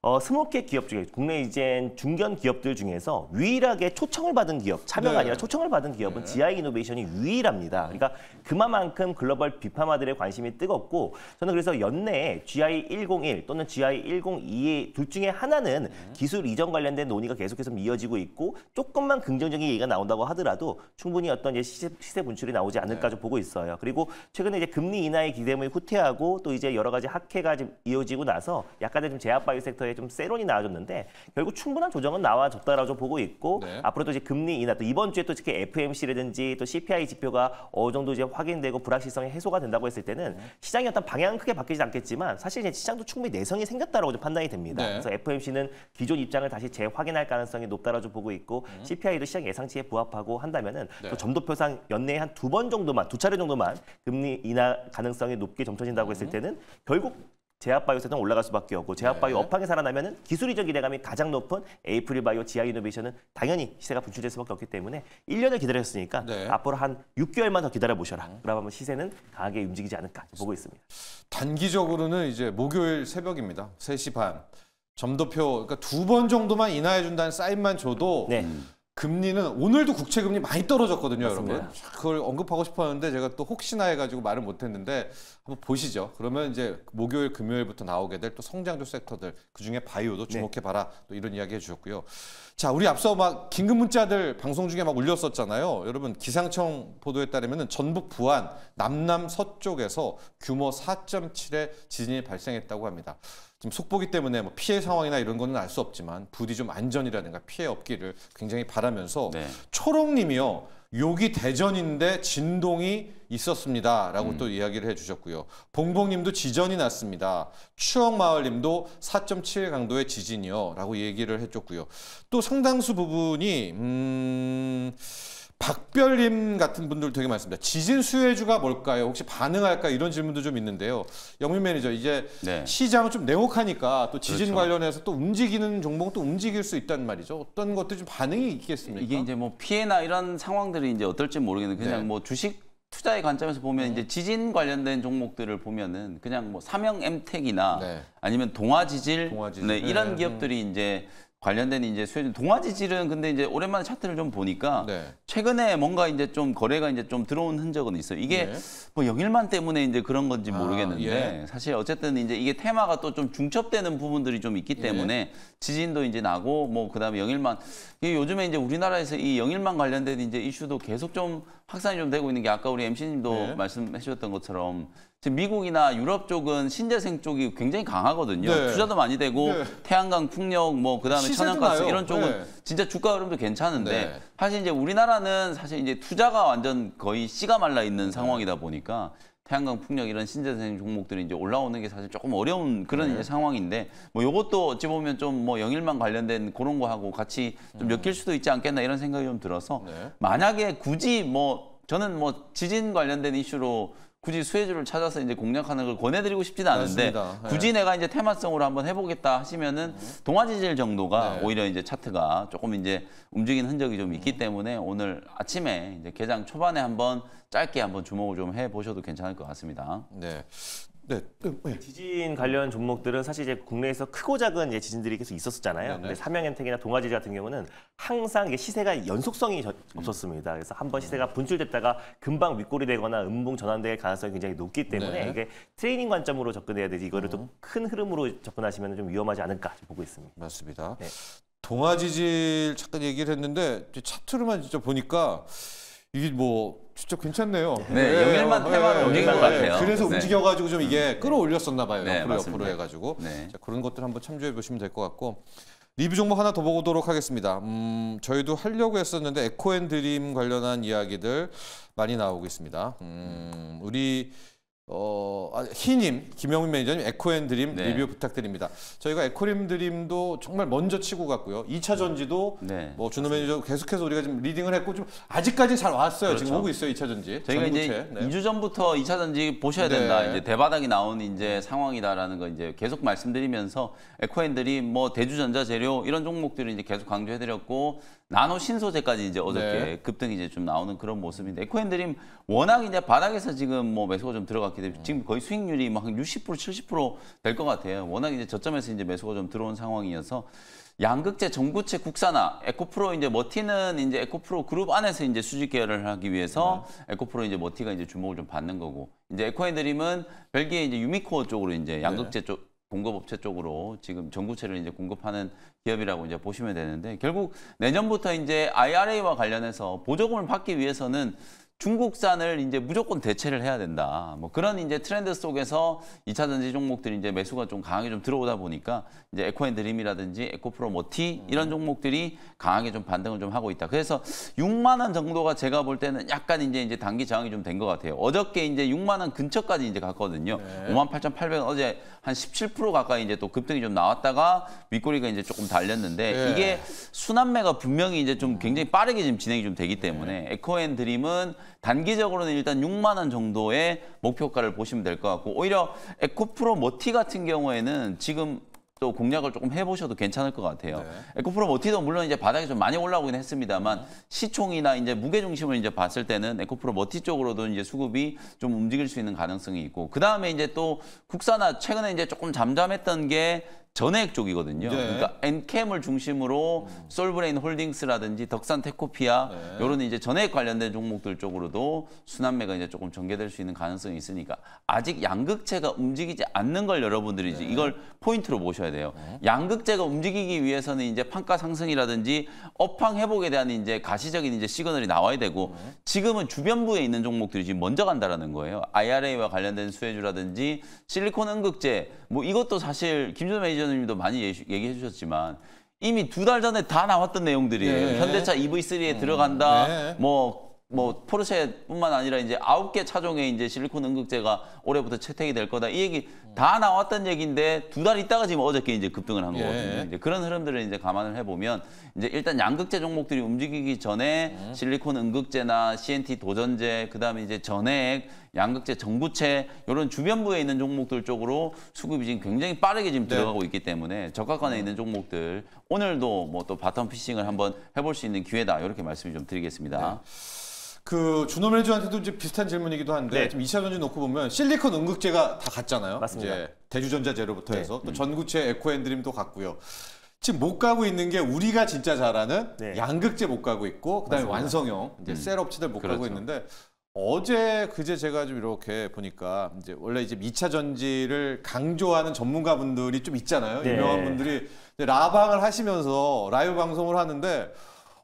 어, 스모케 기업 중에 국내 이젠 중견 기업들 중에서 유일하게 초청을 받은 기업, 참여가 네. 아니라 초청을 받은 기업은 네. GI 이노베이션이 유일합니다. 그러니까 그만큼 글로벌 비파마들의 관심이 뜨겁고 저는 그래서 연내에 GI 101 또는 GI 102 둘 중에 하나는 네. 기술 이전 관련된 논의가 계속해서 이어지고 있고 조금만 긍정적인 얘기가 나온다고 하더라도 충분히 어떤 이제 시세, 시세 분출이 나오지 않을까 네. 좀 보고 있어요. 그리고 최근에 이제 금리 인하의 기대감이 후퇴하고 또 이제 여러 가지 학회가 지금 이어지고 나서 약간의 좀 제약 바이오 섹터의 굉장좀 세론이 나와줬는데 결국 충분한 조정은 나와줬다라고 보고 있고 네. 앞으로도 이제 금리 인하 또 이번 주에 또 특히 FMC라든지 또 CPI 지표가 어느 정도 이제 확인되고 불확실성이 해소가 된다고 했을 때는 네. 시장이 어떤 방향은 크게 바뀌지 않겠지만 사실 이제 시장도 충분히 내성이 생겼다라고 판단이 됩니다. 네. 그래서 FMC는 기존 입장을 다시 재확인할 가능성이 높다라고 보고 있고 음. CPI도 시장 예상치에 부합하고 한다면은 네. 또 점도표상 연내에 한 두 번 정도만 두 차례 정도만 금리 인하 가능성이 높게 점쳐진다고 했을 음. 때는 결국 제약바이오 세는 올라갈 수밖에 없고 제약바이오 네. 업황이 살아나면 기술이적 기대감이 가장 높은 에이프릴 바이오 지하 이노베이션은 당연히 시세가 분출될 수밖에 없기 때문에 1년을 기다렸으니까 네. 앞으로 한 6개월만 더 기다려 보셔라. 네. 음. 그러면 시세는 강하게 움직이지 않을까 보고 있습니다. 단기적으로는 이제 목요일 새벽입니다. 3시 반. 점도표 그러니까 두번 정도만 인하해 준다는 사인만 줘도 네. 음. 금리는 오늘도 국채 금리 많이 떨어졌거든요, 맞습니다. 여러분. 그걸 언급하고 싶었는데 제가 또 혹시나 해가지고 말을 못했는데 한번 보시죠. 그러면 이제 목요일 금요일부터 나오게 될 또 성장주 섹터들 그 중에 바이오도 주목해 봐라 네. 또 이런 이야기 해주셨고요. 자, 우리 앞서 막 긴급 문자들 방송 중에 막올렸었잖아요 여러분 기상청 보도에 따르면 전북 부안 남남 서쪽에서 규모 4.7의 지진이 발생했다고 합니다. 지금 속보기 때문에 뭐 피해 상황이나 이런 거는 알 수 없지만 부디 좀 안전이라든가 피해 없기를 굉장히 바라면서 네. 초롱님이요. 여기 대전인데 진동이 있었습니다라고 음. 또 이야기를 해주셨고요. 봉봉님도 지전이 났습니다. 추억마을님도 4.7 강도의 지진이요라고 얘기를 해줬고요. 또 상당수 부분이 음. 박별림 같은 분들 되게 많습니다. 지진 수혜주가 뭘까요? 혹시 반응할까 이런 질문도 좀 있는데요. 영민 매니저 이제 네. 시장은 좀 냉혹하니까 또 지진 그렇죠. 관련해서 또 움직이는 종목 도 움직일 수 있단 말이죠. 어떤 것들 좀 반응이 있겠습니까? 이게 이제 뭐 피해나 이런 상황들이 이제 어떨지 모르겠는데 그냥 네. 뭐 주식 투자의 관점에서 보면 음. 이제 지진 관련된 종목들을 보면은 그냥 뭐 삼형 엠텍이나 네. 아니면 동화지질 동아지질. 네, 이런 네. 기업들이 이제 관련된 이제 수혜준 동아지질은 근데 이제 오랜만에 차트를 좀 보니까 네. 최근에 뭔가 이제 좀 거래가 이제 좀 들어온 흔적은 있어요. 이게 네. 뭐 영일만 때문에 이제 그런 건지 아, 모르겠는데 아, 예. 사실 어쨌든 이제 이게 테마가 또 좀 중첩되는 부분들이 좀 있기 예. 때문에 예. 지진도 이제 나고 뭐 그다음에 영일만 요즘에 이제 우리나라에서 이 영일만 관련된 이제 이슈도 계속 좀 확산이 좀 되고 있는 게 아까 우리 MC님도 예. 네. 말씀해 주셨던 것처럼 지금 미국이나 유럽 쪽은 신재생 쪽이 굉장히 강하거든요. 네. 투자도 많이 되고 네. 태양광 풍력 뭐 그다음에 천연가스 나요. 이런 쪽은 네. 진짜 주가 흐름도 괜찮은데 네. 사실 이제 우리나라는 사실 이제 투자가 완전 거의 씨가 말라 있는 네. 상황이다 보니까 태양광 풍력 이런 신재생 종목들이 이제 올라오는 게 사실 조금 어려운 그런 네. 상황인데 뭐 이것도 어찌 보면 좀 뭐 영일만 관련된 그런 거하고 같이 좀 음. 엮일 수도 있지 않겠나 이런 생각이 좀 들어서 네. 만약에 굳이 뭐 저는 뭐 지진 관련된 이슈로 굳이 수혜주를 찾아서 이제 공략하는 걸 권해드리고 싶지는 않은데 맞 예. 굳이 내가 이제 테마성으로 한번 해보겠다 하시면은 동아지질 정도가 네. 오히려 이제 차트가 조금 이제 움직인 흔적이 좀 있기 때문에 오늘 아침에 이제 개장 초반에 한번 짧게 한번 주목을 좀 해보셔도 괜찮을 것 같습니다. 네. 네, 네. 지진 관련 종목들은 사실 이제 국내에서 크고 작은 이제 지진들이 계속 있었잖아요 네네. 데삼양엔택이나동아지 같은 경우는 항상 이게 시세가 연속성이 저, 없었습니다. 그래서 한번 음. 시세가 분출됐다가 금방 윗골이 되거나 음봉 전환될 가능성이 굉장히 높기 때문에 네. 이게 트레이닝 관점으로 접근해야 되지 이거를 음. 좀큰 흐름으로 접근하시면 좀 위험하지 않을까 보고 있습니다. 맞습니다. 네. 동아지질 잠깐 얘기를 했는데 차트로만 진짜 보니까 이게 뭐 진짜 괜찮네요. 네, 네. 연결만 테마로 네. 움직인 네. 것 네. 같아요. 그래서 네. 움직여가지고 좀 이게 음. 끌어올렸었나 봐요. 네, 옆으로 옆으로 해가지고 네. 자, 그런 것들 한번 참조해 보시면 될 것 같고 리뷰 종목 하나 더 보도록 하겠습니다. 음, 저희도 하려고 했었는데 에코앤드림 관련한 이야기들 많이 나오고 있습니다. 음, 우리 어, 아, 희님, 김영민 매니저님, 에코앤드림 네. 리뷰 부탁드립니다. 저희가 에코앤드림도 정말 먼저 치고 갔고요. 2차 전지도 네. 뭐 준호 매니저 계속해서 우리가 지금 리딩을 했고 좀 아직까지 잘 왔어요. 그렇죠. 지금 오고 있어요. 2차 전지. 저희가 전구체. 이제 네. 2주 전부터 2차 전지 보셔야 네. 된다. 이제 대바닥이 나온 이제 상황이다라는 거 이제 계속 말씀드리면서 에코앤드림 뭐 대주전자 재료 이런 종목들을 이제 계속 강조해드렸고 나노 신소재까지 이제 어저께 네. 급등이 이제 좀 나오는 그런 모습인데 에코엔드림 워낙 이제 바닥에서 지금 뭐 매수가 좀 들어갔기 때문에 지금 거의 수익률이 막60% 뭐 70%될 것 같아요. 워낙 이제 저점에서 이제 매수가 좀 들어온 상황이어서 양극재, 전구체, 국산화, 에코프로 이제 머티는 이제 에코프로 그룹 안에서 이제 수직 계열을 하기 위해서 네. 에코프로 이제 머티가 이제 주목을 좀 받는 거고 이제 에코엔드림은 별개의 이제 유미코 쪽으로 이제 양극재 네. 쪽 공급업체 쪽으로 지금 전구체를 이제 공급하는 기업이라고 이제 보시면 되는데 결국 내년부터 이제 IRA와 관련해서 보조금을 받기 위해서는 중국산을 이제 무조건 대체를 해야 된다. 뭐 그런 이제 트렌드 속에서 2차 전지 종목들이 이제 매수가 좀 강하게 좀 들어오다 보니까 이제 에코앤드림이라든지 에코프로 모티 이런 종목들이 강하게 좀 반등을 좀 하고 있다. 그래서 6만 원 정도가 제가 볼 때는 약간 이제 이제 단기 저항이 좀 된 것 같아요. 어저께 이제 6만 원 근처까지 이제 갔거든요. 네. 5만 8,800원 어제 한 17% 가까이 이제 또 급등이 좀 나왔다가 윗꼬리가 이제 조금 달렸는데 네. 이게 순환매가 분명히 이제 좀 굉장히 빠르게 지금 진행이 좀 되기 때문에 네. 에코앤드림은 단기적으로는 일단 6만 원 정도의 목표가를 보시면 될 것 같고 오히려 에코프로 머티 같은 경우에는 지금 또 공략을 조금 해보셔도 괜찮을 것 같아요. 네. 에코프로 머티도 물론 이제 바닥이 좀 많이 올라오긴 했습니다만 시총이나 이제 무게 중심을 이제 봤을 때는 에코프로 머티 쪽으로도 이제 수급이 좀 움직일 수 있는 가능성이 있고 그 다음에 이제 또 국산화 최근에 이제 조금 잠잠했던 게 전액 쪽이거든요. 네. 그러니까 엔캠을 중심으로 음. 솔브레인 홀딩스라든지 덕산 테코피아 네. 이런 이제 전액 관련된 종목들 쪽으로도 순환매가 이제 조금 전개될 수 있는 가능성이 있으니까 아직 양극재가 움직이지 않는 걸 여러분들이 네. 이걸 포인트로 보셔야 돼요. 네. 양극재가 움직이기 위해서는 이제 판가 상승이라든지 업황 회복에 대한 이제 가시적인 이제 시그널이 나와야 되고 네. 지금은 주변부에 있는 종목들이 지금 먼저 간다라는 거예요. IRA와 관련된 수혜주라든지 실리콘 응극재 뭐 이것도 사실 김준호 매니저 매니님도 많이 얘기해 주셨지만 이미 두 달 전에 다 나왔던 내용들이에요. 네. 현대차 EV3에 음. 들어간다. 네. 뭐뭐 포르쉐뿐만 아니라 이제 아홉 개 차종의 이제 실리콘 응급제가 올해부터 채택이 될 거다. 이 얘기 다 나왔던 얘기인데 두 달 있다가 지금 어저께 이제 급등을 한 예. 거거든요. 예. 이제 그런 흐름들을 이제 감안을 해보면 이제 일단 양극재 종목들이 움직이기 전에 음. 실리콘 응급제나 CNT 도전제 그다음에 이제 전액 양극재 전구체 이런 주변부에 있는 종목들 쪽으로 수급이 지금 굉장히 빠르게 지금 네. 들어가고 있기 때문에 적합권에 있는 종목들 오늘도 뭐 또 바텀 피싱을 한번 해볼 수 있는 기회다 이렇게 말씀을 좀 드리겠습니다. 네. 그 준호 멜주한테도 이제 비슷한 질문이기도 한데 네. 지금 2차 전지 놓고 보면 실리콘 응극제가 다 갔잖아요. 맞습니다. 이제 대주전자재로부터 네. 해서 또 음. 전구체 에코엔드림도 갔고요. 지금 못 가고 있는 게 우리가 진짜 잘하는 네. 양극재 못 가고 있고 그다음에 맞습니다. 완성형 이제 음. 셀 업체들 못 그렇죠. 가고 있는데 어제 그제 제가 좀 이렇게 보니까 이제 원래 이제 2차 전지를 강조하는 전문가분들이 좀 있잖아요. 네. 유명한 분들이 라방을 하시면서 라이브 방송을 하는데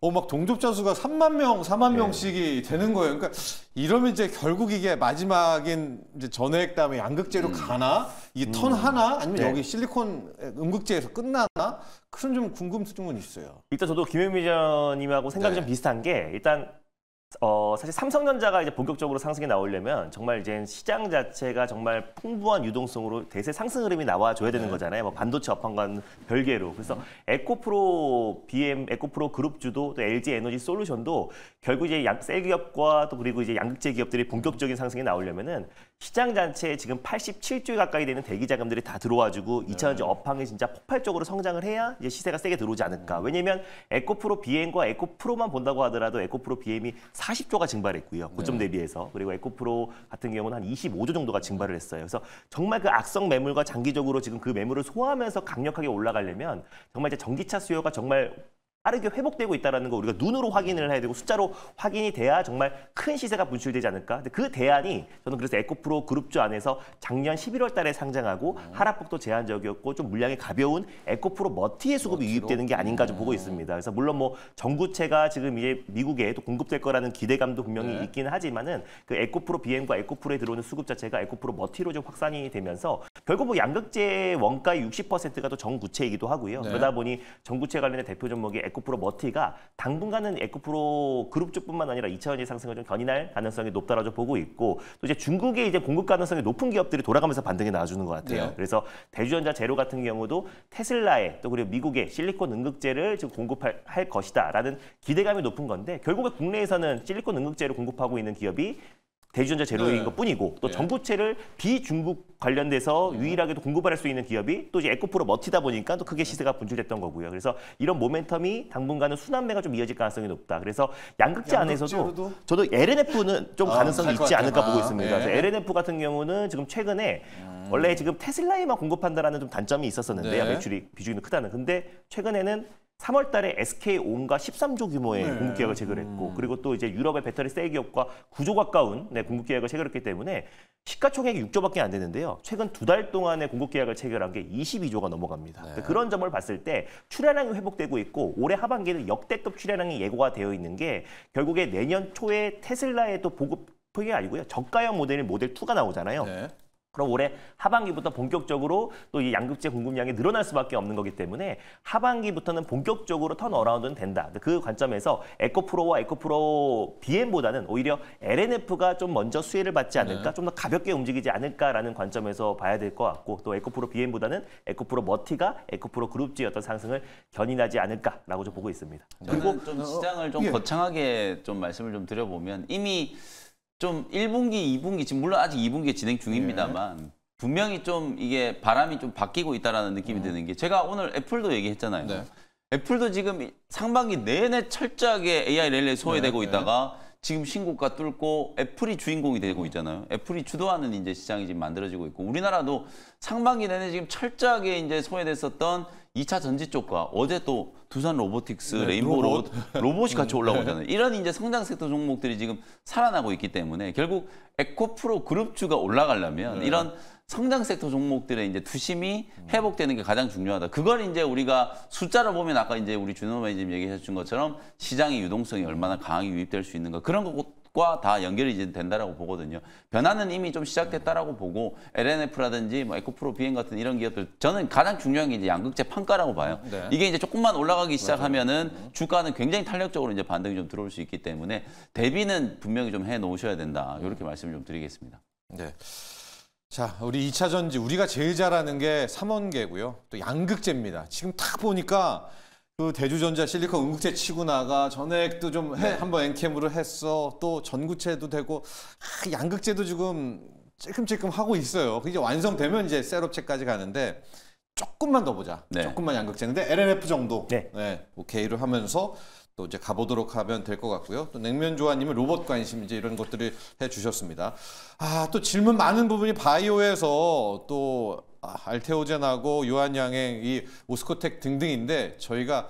어, 막 동접자 수가 3만 명, 4만 명씩이 되는 거예요. 그러니까 이러면 이제 결국 이게 마지막인 이제 전액 다음에 양극재로 음. 가나? 이턴 음. 하나? 아니면 네. 여기 실리콘 음극재에서 끝나나? 그런 좀 궁금증은 있어요. 일단 저도 김현미 전님하고 생각이 네. 좀 비슷한 게 일단 어, 사실 삼성전자가 이제 본격적으로 상승이 나오려면 정말 이제 시장 자체가 정말 풍부한 유동성으로 대세 상승 흐름이 나와줘야 되는 네. 거잖아요. 뭐 반도체 업황과는 별개로. 그래서 에코프로 BM, 에코프로 그룹주도 또 LG 에너지 솔루션도 결국 이제 약세 기업과 또 그리고 이제 양극재 기업들이 본격적인 상승이 나오려면은 시장 잔체에 지금 87조에 가까이 되는 대기 자금들이 다 들어와주고 네. 2차전지 업황이 진짜 폭발적으로 성장을 해야 이제 시세가 세게 들어오지 않을까. 음. 왜냐면 에코프로 BM과 에코프로만 본다고 하더라도 에코프로 BM이 40조가 증발했고요. 고점 네. 대비해서. 그리고 에코프로 같은 경우는 한 25조 정도가 증발을 했어요. 그래서 정말 그 악성 매물과 장기적으로 지금 그 매물을 소화하면서 강력하게 올라가려면 정말 이제 전기차 수요가 정말 빠르게 회복되고 있다는 거 우리가 눈으로 확인을 해야 되고 숫자로 확인이 돼야 정말 큰 시세가 분출되지 않을까. 근데 그 대안이 저는 그래서 에코프로 그룹주 안에서 작년 11월 달에 상장하고 음. 하락폭도 제한적이었고 좀 물량이 가벼운 에코프로 머티의 수급이 어, 유입되는 게 아닌가 좀 보고 음. 있습니다. 그래서 물론 뭐정구체가 지금 이제 미국에 또 공급될 거라는 기대감도 분명히 네. 있는 하지만은 그 에코프로 BM과 에코프로에 들어오는 수급 자체가 에코프로 머티로 좀 확산이 되면서 결국 뭐 양극재 원가의 60%가 또정구체이기도 하고요. 네. 그러다 보니 정구체 관련된 대표 종목이 에코프로 머티가 당분간은 에코프로 그룹쪽뿐만 아니라 2차원이 상승을 좀 견인할 가능성이 높다라고 보고 있고 또 이제 중국의 이제 공급 가능성이 높은 기업들이 돌아가면서 반등이 나와주는 것 같아요. 네. 그래서 대주전자 재료 같은 경우도 테슬라에 또 그리고 미국의 실리콘 응급제를 지금 공급할 할 것이다라는 기대감이 높은 건데 결국에 국내에서는 실리콘 응급제를 공급하고 있는 기업이 대주전자 제로인 네. 것 뿐이고 또 네. 전구체를 비중국 관련돼서 네. 유일하게도 공급할 수 있는 기업이 또 이제 에코프로 멋티다 보니까 또 크게 시세가 분출됐던 거고요. 그래서 이런 모멘텀이 당분간은 순환매가 좀 이어질 가능성이 높다. 그래서 양극재 안에서도 저도 LNF는 좀 아, 가능성이 있지 않을까 보고 아, 있습니다. 아, 그래서 네. LNF 같은 경우는 지금 최근에 음. 원래 지금 테슬라에만 공급한다라는 좀 단점이 있었었는데요. 네. 매출이 비중이 크다는. 근데 최근에는 3월 달에 SK온과 13조 규모의 네. 공급 계약을 체결했고 음. 그리고 또 이제 유럽의 배터리 셀 기업과 9조 가까운 네, 공급 계약을 체결했기 때문에 시가총액이 6조밖에 안 되는데요. 최근 두 달 동안의 공급 계약을 체결한 게 22조가 넘어갑니다. 네. 그러니까 그런 점을 봤을 때 출하량이 회복되고 있고 올해 하반기에는 역대급 출하량이 예고가 되어 있는 게 결국에 내년 초에 테슬라의 또 보급 폭이 아니고요. 저가형 모델인 모델 2가 나오잖아요. 네. 그럼 올해 하반기부터 본격적으로 또 이 양극재 공급량이 늘어날 수밖에 없는 거기 때문에 하반기부터는 본격적으로 턴어라운드는 된다. 그 관점에서 에코프로와 에코프로 BM보다는 오히려 LNF가 좀 먼저 수혜를 받지 네. 않을까, 네. 좀더 가볍게 움직이지 않을까라는 관점에서 봐야 될 것 같고 또 에코프로 BM보다는 에코프로 머티가 에코프로 그룹지의 어떤 상승을 견인하지 않을까라고 좀 보고 있습니다. 그리고 좀 시장을 좀 어, 예. 거창하게 좀 말씀을 좀 드려보면 이미 좀 1분기, 2분기 지금 물론 아직 2분기 진행 중입니다만 예. 분명히 좀 이게 바람이 좀 바뀌고 있다는 느낌이 음. 드는 게 제가 오늘 애플도 얘기했잖아요. 네. 애플도 지금 상반기 내내 철저하게 AI 렐레 소외되고 네, 네, 있다가 지금 신고가 뚫고 애플이 주인공이 되고 있잖아요. 애플이 주도하는 이제 시장이 지금 만들어지고 있고 우리나라도 상반기 내내 지금 철저하게 이제 소외됐었던 2차 전지 쪽과 어제 또 두산 로보틱스, 네, 레인보우 로봇. 로봇, 이 같이 음. 올라오잖아요. 이런 이제 성장 섹터 종목들이 지금 살아나고 있기 때문에 결국 에코프로 그룹주가 올라가려면 네. 이런 성장 섹터 종목들의 이제 투심이 음. 회복되는 게 가장 중요하다. 그걸 이제 우리가 숫자로 보면 아까 이제 우리 준호 매니저님 얘기해 준 것처럼 시장의 유동성이 얼마나 강하게 유입될 수 있는가 그런 것다 연결이 이제 된다라고 보거든요. 변화는 이미 좀 시작됐다라고 보고 LNF라든지 뭐 에코프로 비행 같은 이런 기업들 저는 가장 중요한 게 이제 양극재 판가라고 봐요. 네. 이게 이제 조금만 올라가기 시작하면은 주가는 굉장히 탄력적으로 이제 반등이 좀 들어올 수 있기 때문에 대비는 분명히 좀해 놓으셔야 된다. 이렇게 말씀을 좀 드리겠습니다. 네. 자, 우리 2차 전지 우리가 제일 잘하는 게 삼원계고요. 또 양극재입니다. 지금 탁 보니까 그 대주전자 실리콘 응급체 치고 나가 전액도 좀 해, 네. 한번 엔캠으로 했어 또 전구체도 되고 아, 양극재도 지금 찔끔찔끔 하고 있어요. 이제 완성되면 이제 셀업체까지 가는데 조금만 더 보자. 네. 조금만 양극재인데 LNF 정도 네. 네, 오케이를 뭐 하면서 또 이제 가보도록 하면 될 것 같고요. 또 냉면 조아님은 로봇 관심 이제 이런 것들을 해주셨습니다. 아 또 질문 많은 부분이 바이오에서 또 아, 알테오젠하고 요한양행, 이 오스코텍 등등인데 저희가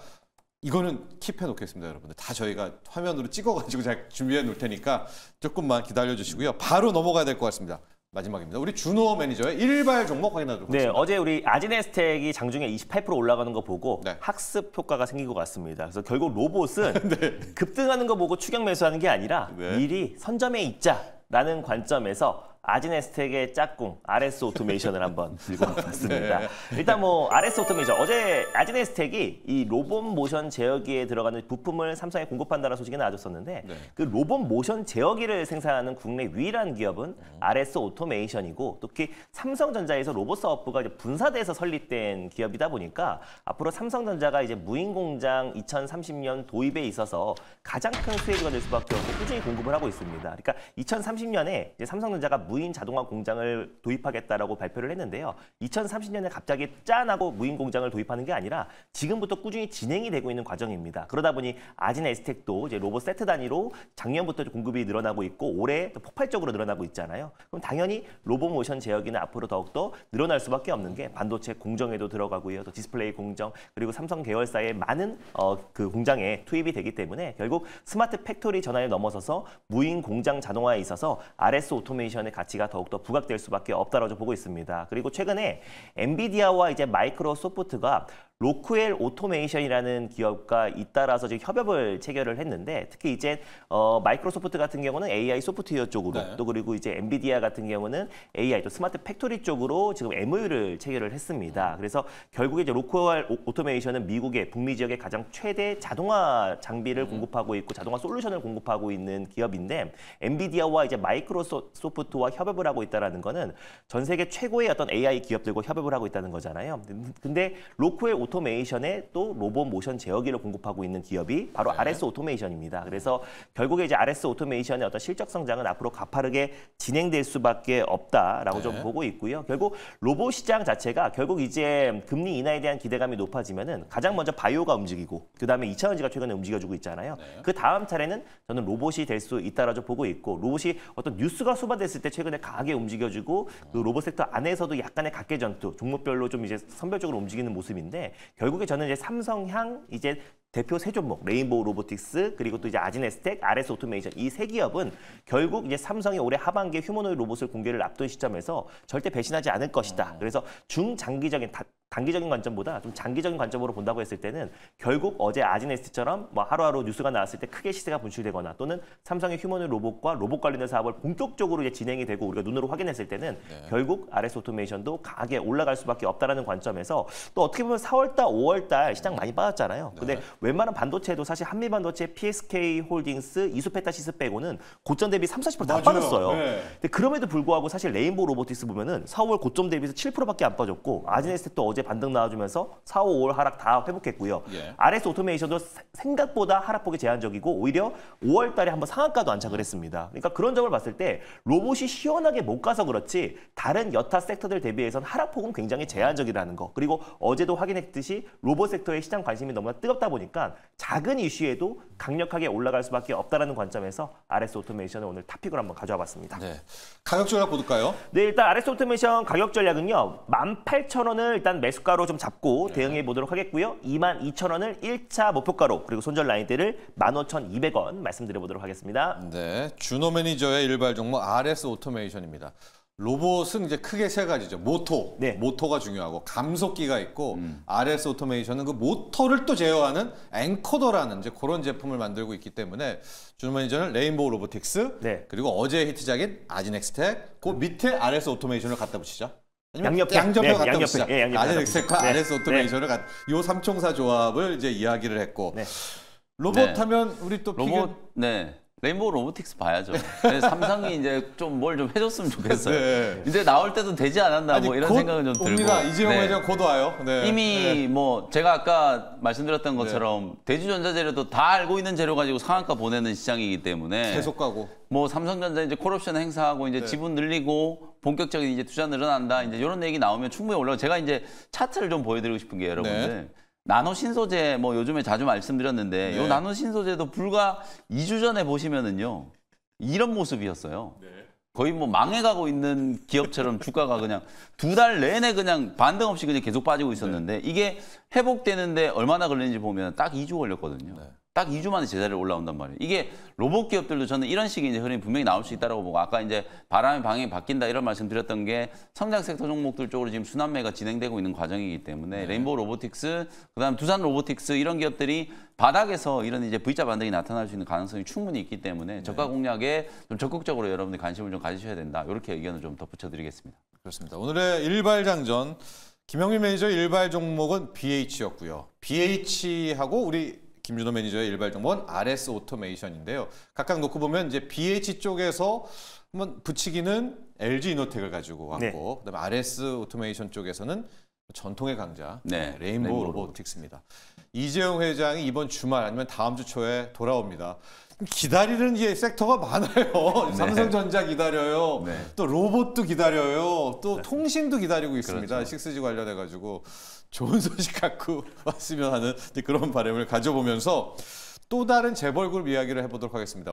이거는 킵해 놓겠습니다, 여러분들. 다 저희가 화면으로 찍어가지고 잘 준비해 놓을 테니까 조금만 기다려 주시고요. 바로 넘어가야 될 것 같습니다. 마지막입니다. 우리 준호 매니저의 일발 종목 확인하도록 네, 하겠습니다. 네, 어제 우리 아지네스텍이 장중에 28% 올라가는 거 보고 네. 학습 효과가 생긴 것 같습니다. 그래서 결국 로봇은 네. 급등하는 거 보고 추격 매수하는 게 아니라 네. 미리 선점에 있자라는 관점에서 아지네스텍의 짝꿍 RS 오토메이션을 한번 읽어봤습니다. 네. 일단 뭐 RS 오토메이션 어제 아지네스텍이 이 로봇 모션 제어기에 들어가는 부품을 삼성에 공급한다는 소식이 나왔었는데 네. 그 로봇 모션 제어기를 생산하는 국내 유일한 기업은 RS 오토메이션이고 특히 삼성전자에서 로봇 사업부가 이제 분사돼서 설립된 기업이다 보니까 앞으로 삼성전자가 이제 무인 공장 2030년 도입에 있어서 가장 큰 수혜주가 될 수밖에 없고 꾸준히 공급을 하고 있습니다. 그러니까 2030년에 삼성전자가 무인 무인 자동화 공장을 도입하겠다라고 발표를 했는데요. 2030년에 갑자기 짠하고 무인 공장을 도입하는 게 아니라 지금부터 꾸준히 진행이 되고 있는 과정입니다. 그러다 보니 아진 에스텍도 이제 로봇 세트 단위로 작년부터 공급이 늘어나고 있고 올해 또 폭발적으로 늘어나고 있잖아요. 그럼 당연히 로봇 모션 제어기는 앞으로 더욱더 늘어날 수밖에 없는 게 반도체 공정에도 들어가고요. 또 디스플레이 공정 그리고 삼성 계열사의 많은 어, 그 공장에 투입이 되기 때문에 결국 스마트 팩토리 전환에 넘어서서 무인 공장 자동화에 있어서 RS 오토메이션의 가치 가치가 더욱더 부각될 수밖에 없다라고 보고 있습니다. 그리고 최근에 엔비디아와 이제 마이크로소프트가 로크웰 오토메이션이라는 기업과 잇따라서 지금 협업을 체결을 했는데 특히 이제 어, 마이크로소프트 같은 경우는 AI 소프트웨어 쪽으로 네. 또 그리고 이제 엔비디아 같은 경우는 AI 또 스마트 팩토리 쪽으로 지금 MOU를 체결을 했습니다. 음. 그래서 결국에 이제 로크웰 오토메이션은 미국의 북미 지역의 가장 최대 자동화 장비를 음. 공급하고 있고 자동화 솔루션을 공급하고 있는 기업인데 엔비디아와 이제 마이크로소프트와 협업을 하고 있다는 거는 전 세계 최고의 어떤 AI 기업들과 협업을 하고 있다는 거잖아요. 근데 로크웰 오토메이션에 또 로봇 모션 제어기를 공급하고 있는 기업이 바로 네. RS 오토메이션입니다. 그래서 결국에 이제 RS 오토메이션의 어떤 실적 성장은 앞으로 가파르게 진행될 수밖에 없다라고 네. 좀 보고 있고요. 결국 로봇 시장 자체가 결국 이제 금리 인하에 대한 기대감이 높아지면은 가장 먼저 바이오가 움직이고 그다음에 2차원지가 최근에 움직여주고 있잖아요. 네. 그 다음 차례는 저는 로봇이 될 수 있다라고 보고 있고 로봇이 어떤 뉴스가 수반됐을 때 최근에 강하게 움직여주고 그 로봇 섹터 안에서도 약간의 각계 전투 종목별로 좀 이제 선별적으로 움직이는 모습인데 결국에 저는 이제 삼성향 이제 대표 세 종목 레인보우 로보틱스 그리고 또 이제 아진에스텍, RS 오토메이션 이 세 기업은 결국 이제 삼성이 올해 하반기에 휴머노이 로봇을 공개를 앞둔 시점에서 절대 배신하지 않을 것이다. 음. 그래서 중장기적인 다, 단기적인 관점보다 좀 장기적인 관점으로 본다고 했을 때는 결국 어제 아진에스트처럼 뭐 하루하루 뉴스가 나왔을 때 크게 시세가 분출되거나 또는 삼성의 휴머노이 로봇과 로봇 관련된 사업을 본격적으로 이제 진행이 되고 우리가 눈으로 확인했을 때는 네. 결국 RS 오토메이션도 강하게 올라갈 수밖에 없다라는 관점에서 또 어떻게 보면 4월달, 5월달 시장 많이 빠졌잖아요. 근데 네. 웬만한 반도체도 사실 한미 반도체, PSK 홀딩스, 이수페타시스 빼고는 고점 대비 3, 40%다 빠졌어요. 네. 근데 그럼에도 불구하고 사실 레인보우 로보틱스 보면은 4월 고점 대비해서 7%밖에 안 빠졌고 아지네스텍도 어제 반등 나와주면서 4, 5, 5월 하락 다 회복했고요. 예. RS 오토메이션도 생각보다 하락폭이 제한적이고 오히려 5월 달에 한번 상한가도 안착을 했습니다. 그러니까 그런 점을 봤을 때 로봇이 시원하게 못 가서 그렇지 다른 여타 섹터들 대비해선 하락폭은 굉장히 제한적이라는 거. 그리고 어제도 확인했듯이 로봇 섹터의 시장 관심이 너무나 뜨겁다 보니까 보니까 작은 이슈에도 강력하게 올라갈 수밖에 없다는 관점에서 RS 오토메이션을 오늘 탑픽으로 한번 가져와 봤습니다. 네. 가격 전략 볼까요? 네, 일단 RS 오토메이션 가격 전략은요. 18,000원을 일단 매수가로 좀 잡고 네. 대응해 보도록 하겠고요. 22,000원을 1차 목표가로 그리고 손절 라인대를 15,200원 말씀드려 보도록 하겠습니다. 네. 준호 매니저의 일발 종목 RS 오토메이션입니다. 로봇은 이제 크게 세 가지죠. 모토, 네. 모토가 중요하고 감속기가 있고 음. RS 오토메이션은 그 모터를 또 제어하는 앵커더라는 이제 그런 제품을 만들고 있기 때문에 주머니저는 레인보우 로보틱스 네. 그리고 어제 히트작인 아지넥스텍 그 밑에 RS 오토메이션을 갖다 붙이죠. 양옆에 양옆에 네, 갖다 양옆에, 붙이자. 예, 아지넥스텍과 네. RS 오토메이션을 네. 갖요 삼총사 조합을 이제 이야기를 했고 네. 로봇 하면 우리 또 로봇 피겨... 네. 레인보우 로보틱스 봐야죠. 네. 삼성이 이제 좀 뭘 좀 해줬으면 좋겠어요. 네. 이제 나올 때도 되지 않았나 아니, 뭐 이런 생각은 좀 들고. 옵니다. 이재용 네. 회장 곧 와요. 네. 이미 네. 뭐 제가 아까 말씀드렸던 것처럼 대주전자재료도 다 알고 있는 재료 가지고 상한가 보내는 시장이기 때문에 계속 가고. 뭐 삼성전자 이제 콜옵션 행사하고 이제 지분 늘리고 본격적인 이제 투자 늘어난다 이제 이런 얘기 나오면 충분히 올라가. 제가 이제 차트를 좀 보여드리고 싶은 게 여러분들. 나노 신소재 뭐 요즘에 자주 말씀드렸는데 네. 요 나노 신소재도 불과 2주 전에 보시면은요. 이런 모습이었어요. 네. 거의 뭐 망해가고 있는 기업처럼 주가가 그냥 두 달 내내 그냥 반등 없이 그냥 계속 빠지고 있었는데 네. 이게 회복되는데 얼마나 걸리는지 보면 딱 2주 걸렸거든요. 네. 딱 2주 만에 제자리를 올라온단 말이에요. 이게 로봇 기업들도 저는 이런 식의 이제 흐름이 분명히 나올 수 있다고 보고 아까 이제 바람의 방향이 바뀐다 이런 말씀 드렸던 게 성장 섹터 종목들 쪽으로 지금 순환매가 진행되고 있는 과정이기 때문에 네. 레인보우 로보틱스, 그다음 두산 로보틱스 이런 기업들이 바닥에서 이런 이제 V자 반등이 나타날 수 있는 가능성이 충분히 있기 때문에 네. 저가 공략에 좀 적극적으로 여러분들 관심을 좀 가지셔야 된다. 이렇게 의견을 좀 덧붙여 드리겠습니다. 그렇습니다. 오늘의 일발 장전 김영민 매니저 일발 종목은 BH였고요. BH하고 우리 김준호 매니저의 일발 정보원 RS 오토메이션인데요. 각각 놓고 보면 이제 BH 쪽에서 한번 붙이기는 LG 이노텍을 가지고 왔고 네. 그다음에 RS 오토메이션 쪽에서는 전통의 강자 네. 레인보우, 레인보우 로보틱스입니다. 이재용 회장이 이번 주말 아니면 다음 주 초에 돌아옵니다. 기다리는 이 섹터가 많아요. 네. 삼성전자 기다려요. 네. 또 로봇도 기다려요. 또 통신도 기다리고 있습니다. 그렇죠. 6G 관련해 가지고 좋은 소식 갖고 왔으면 하는 그런 바람을 가져보면서 또 다른 재벌그룹 이야기를 해보도록 하겠습니다.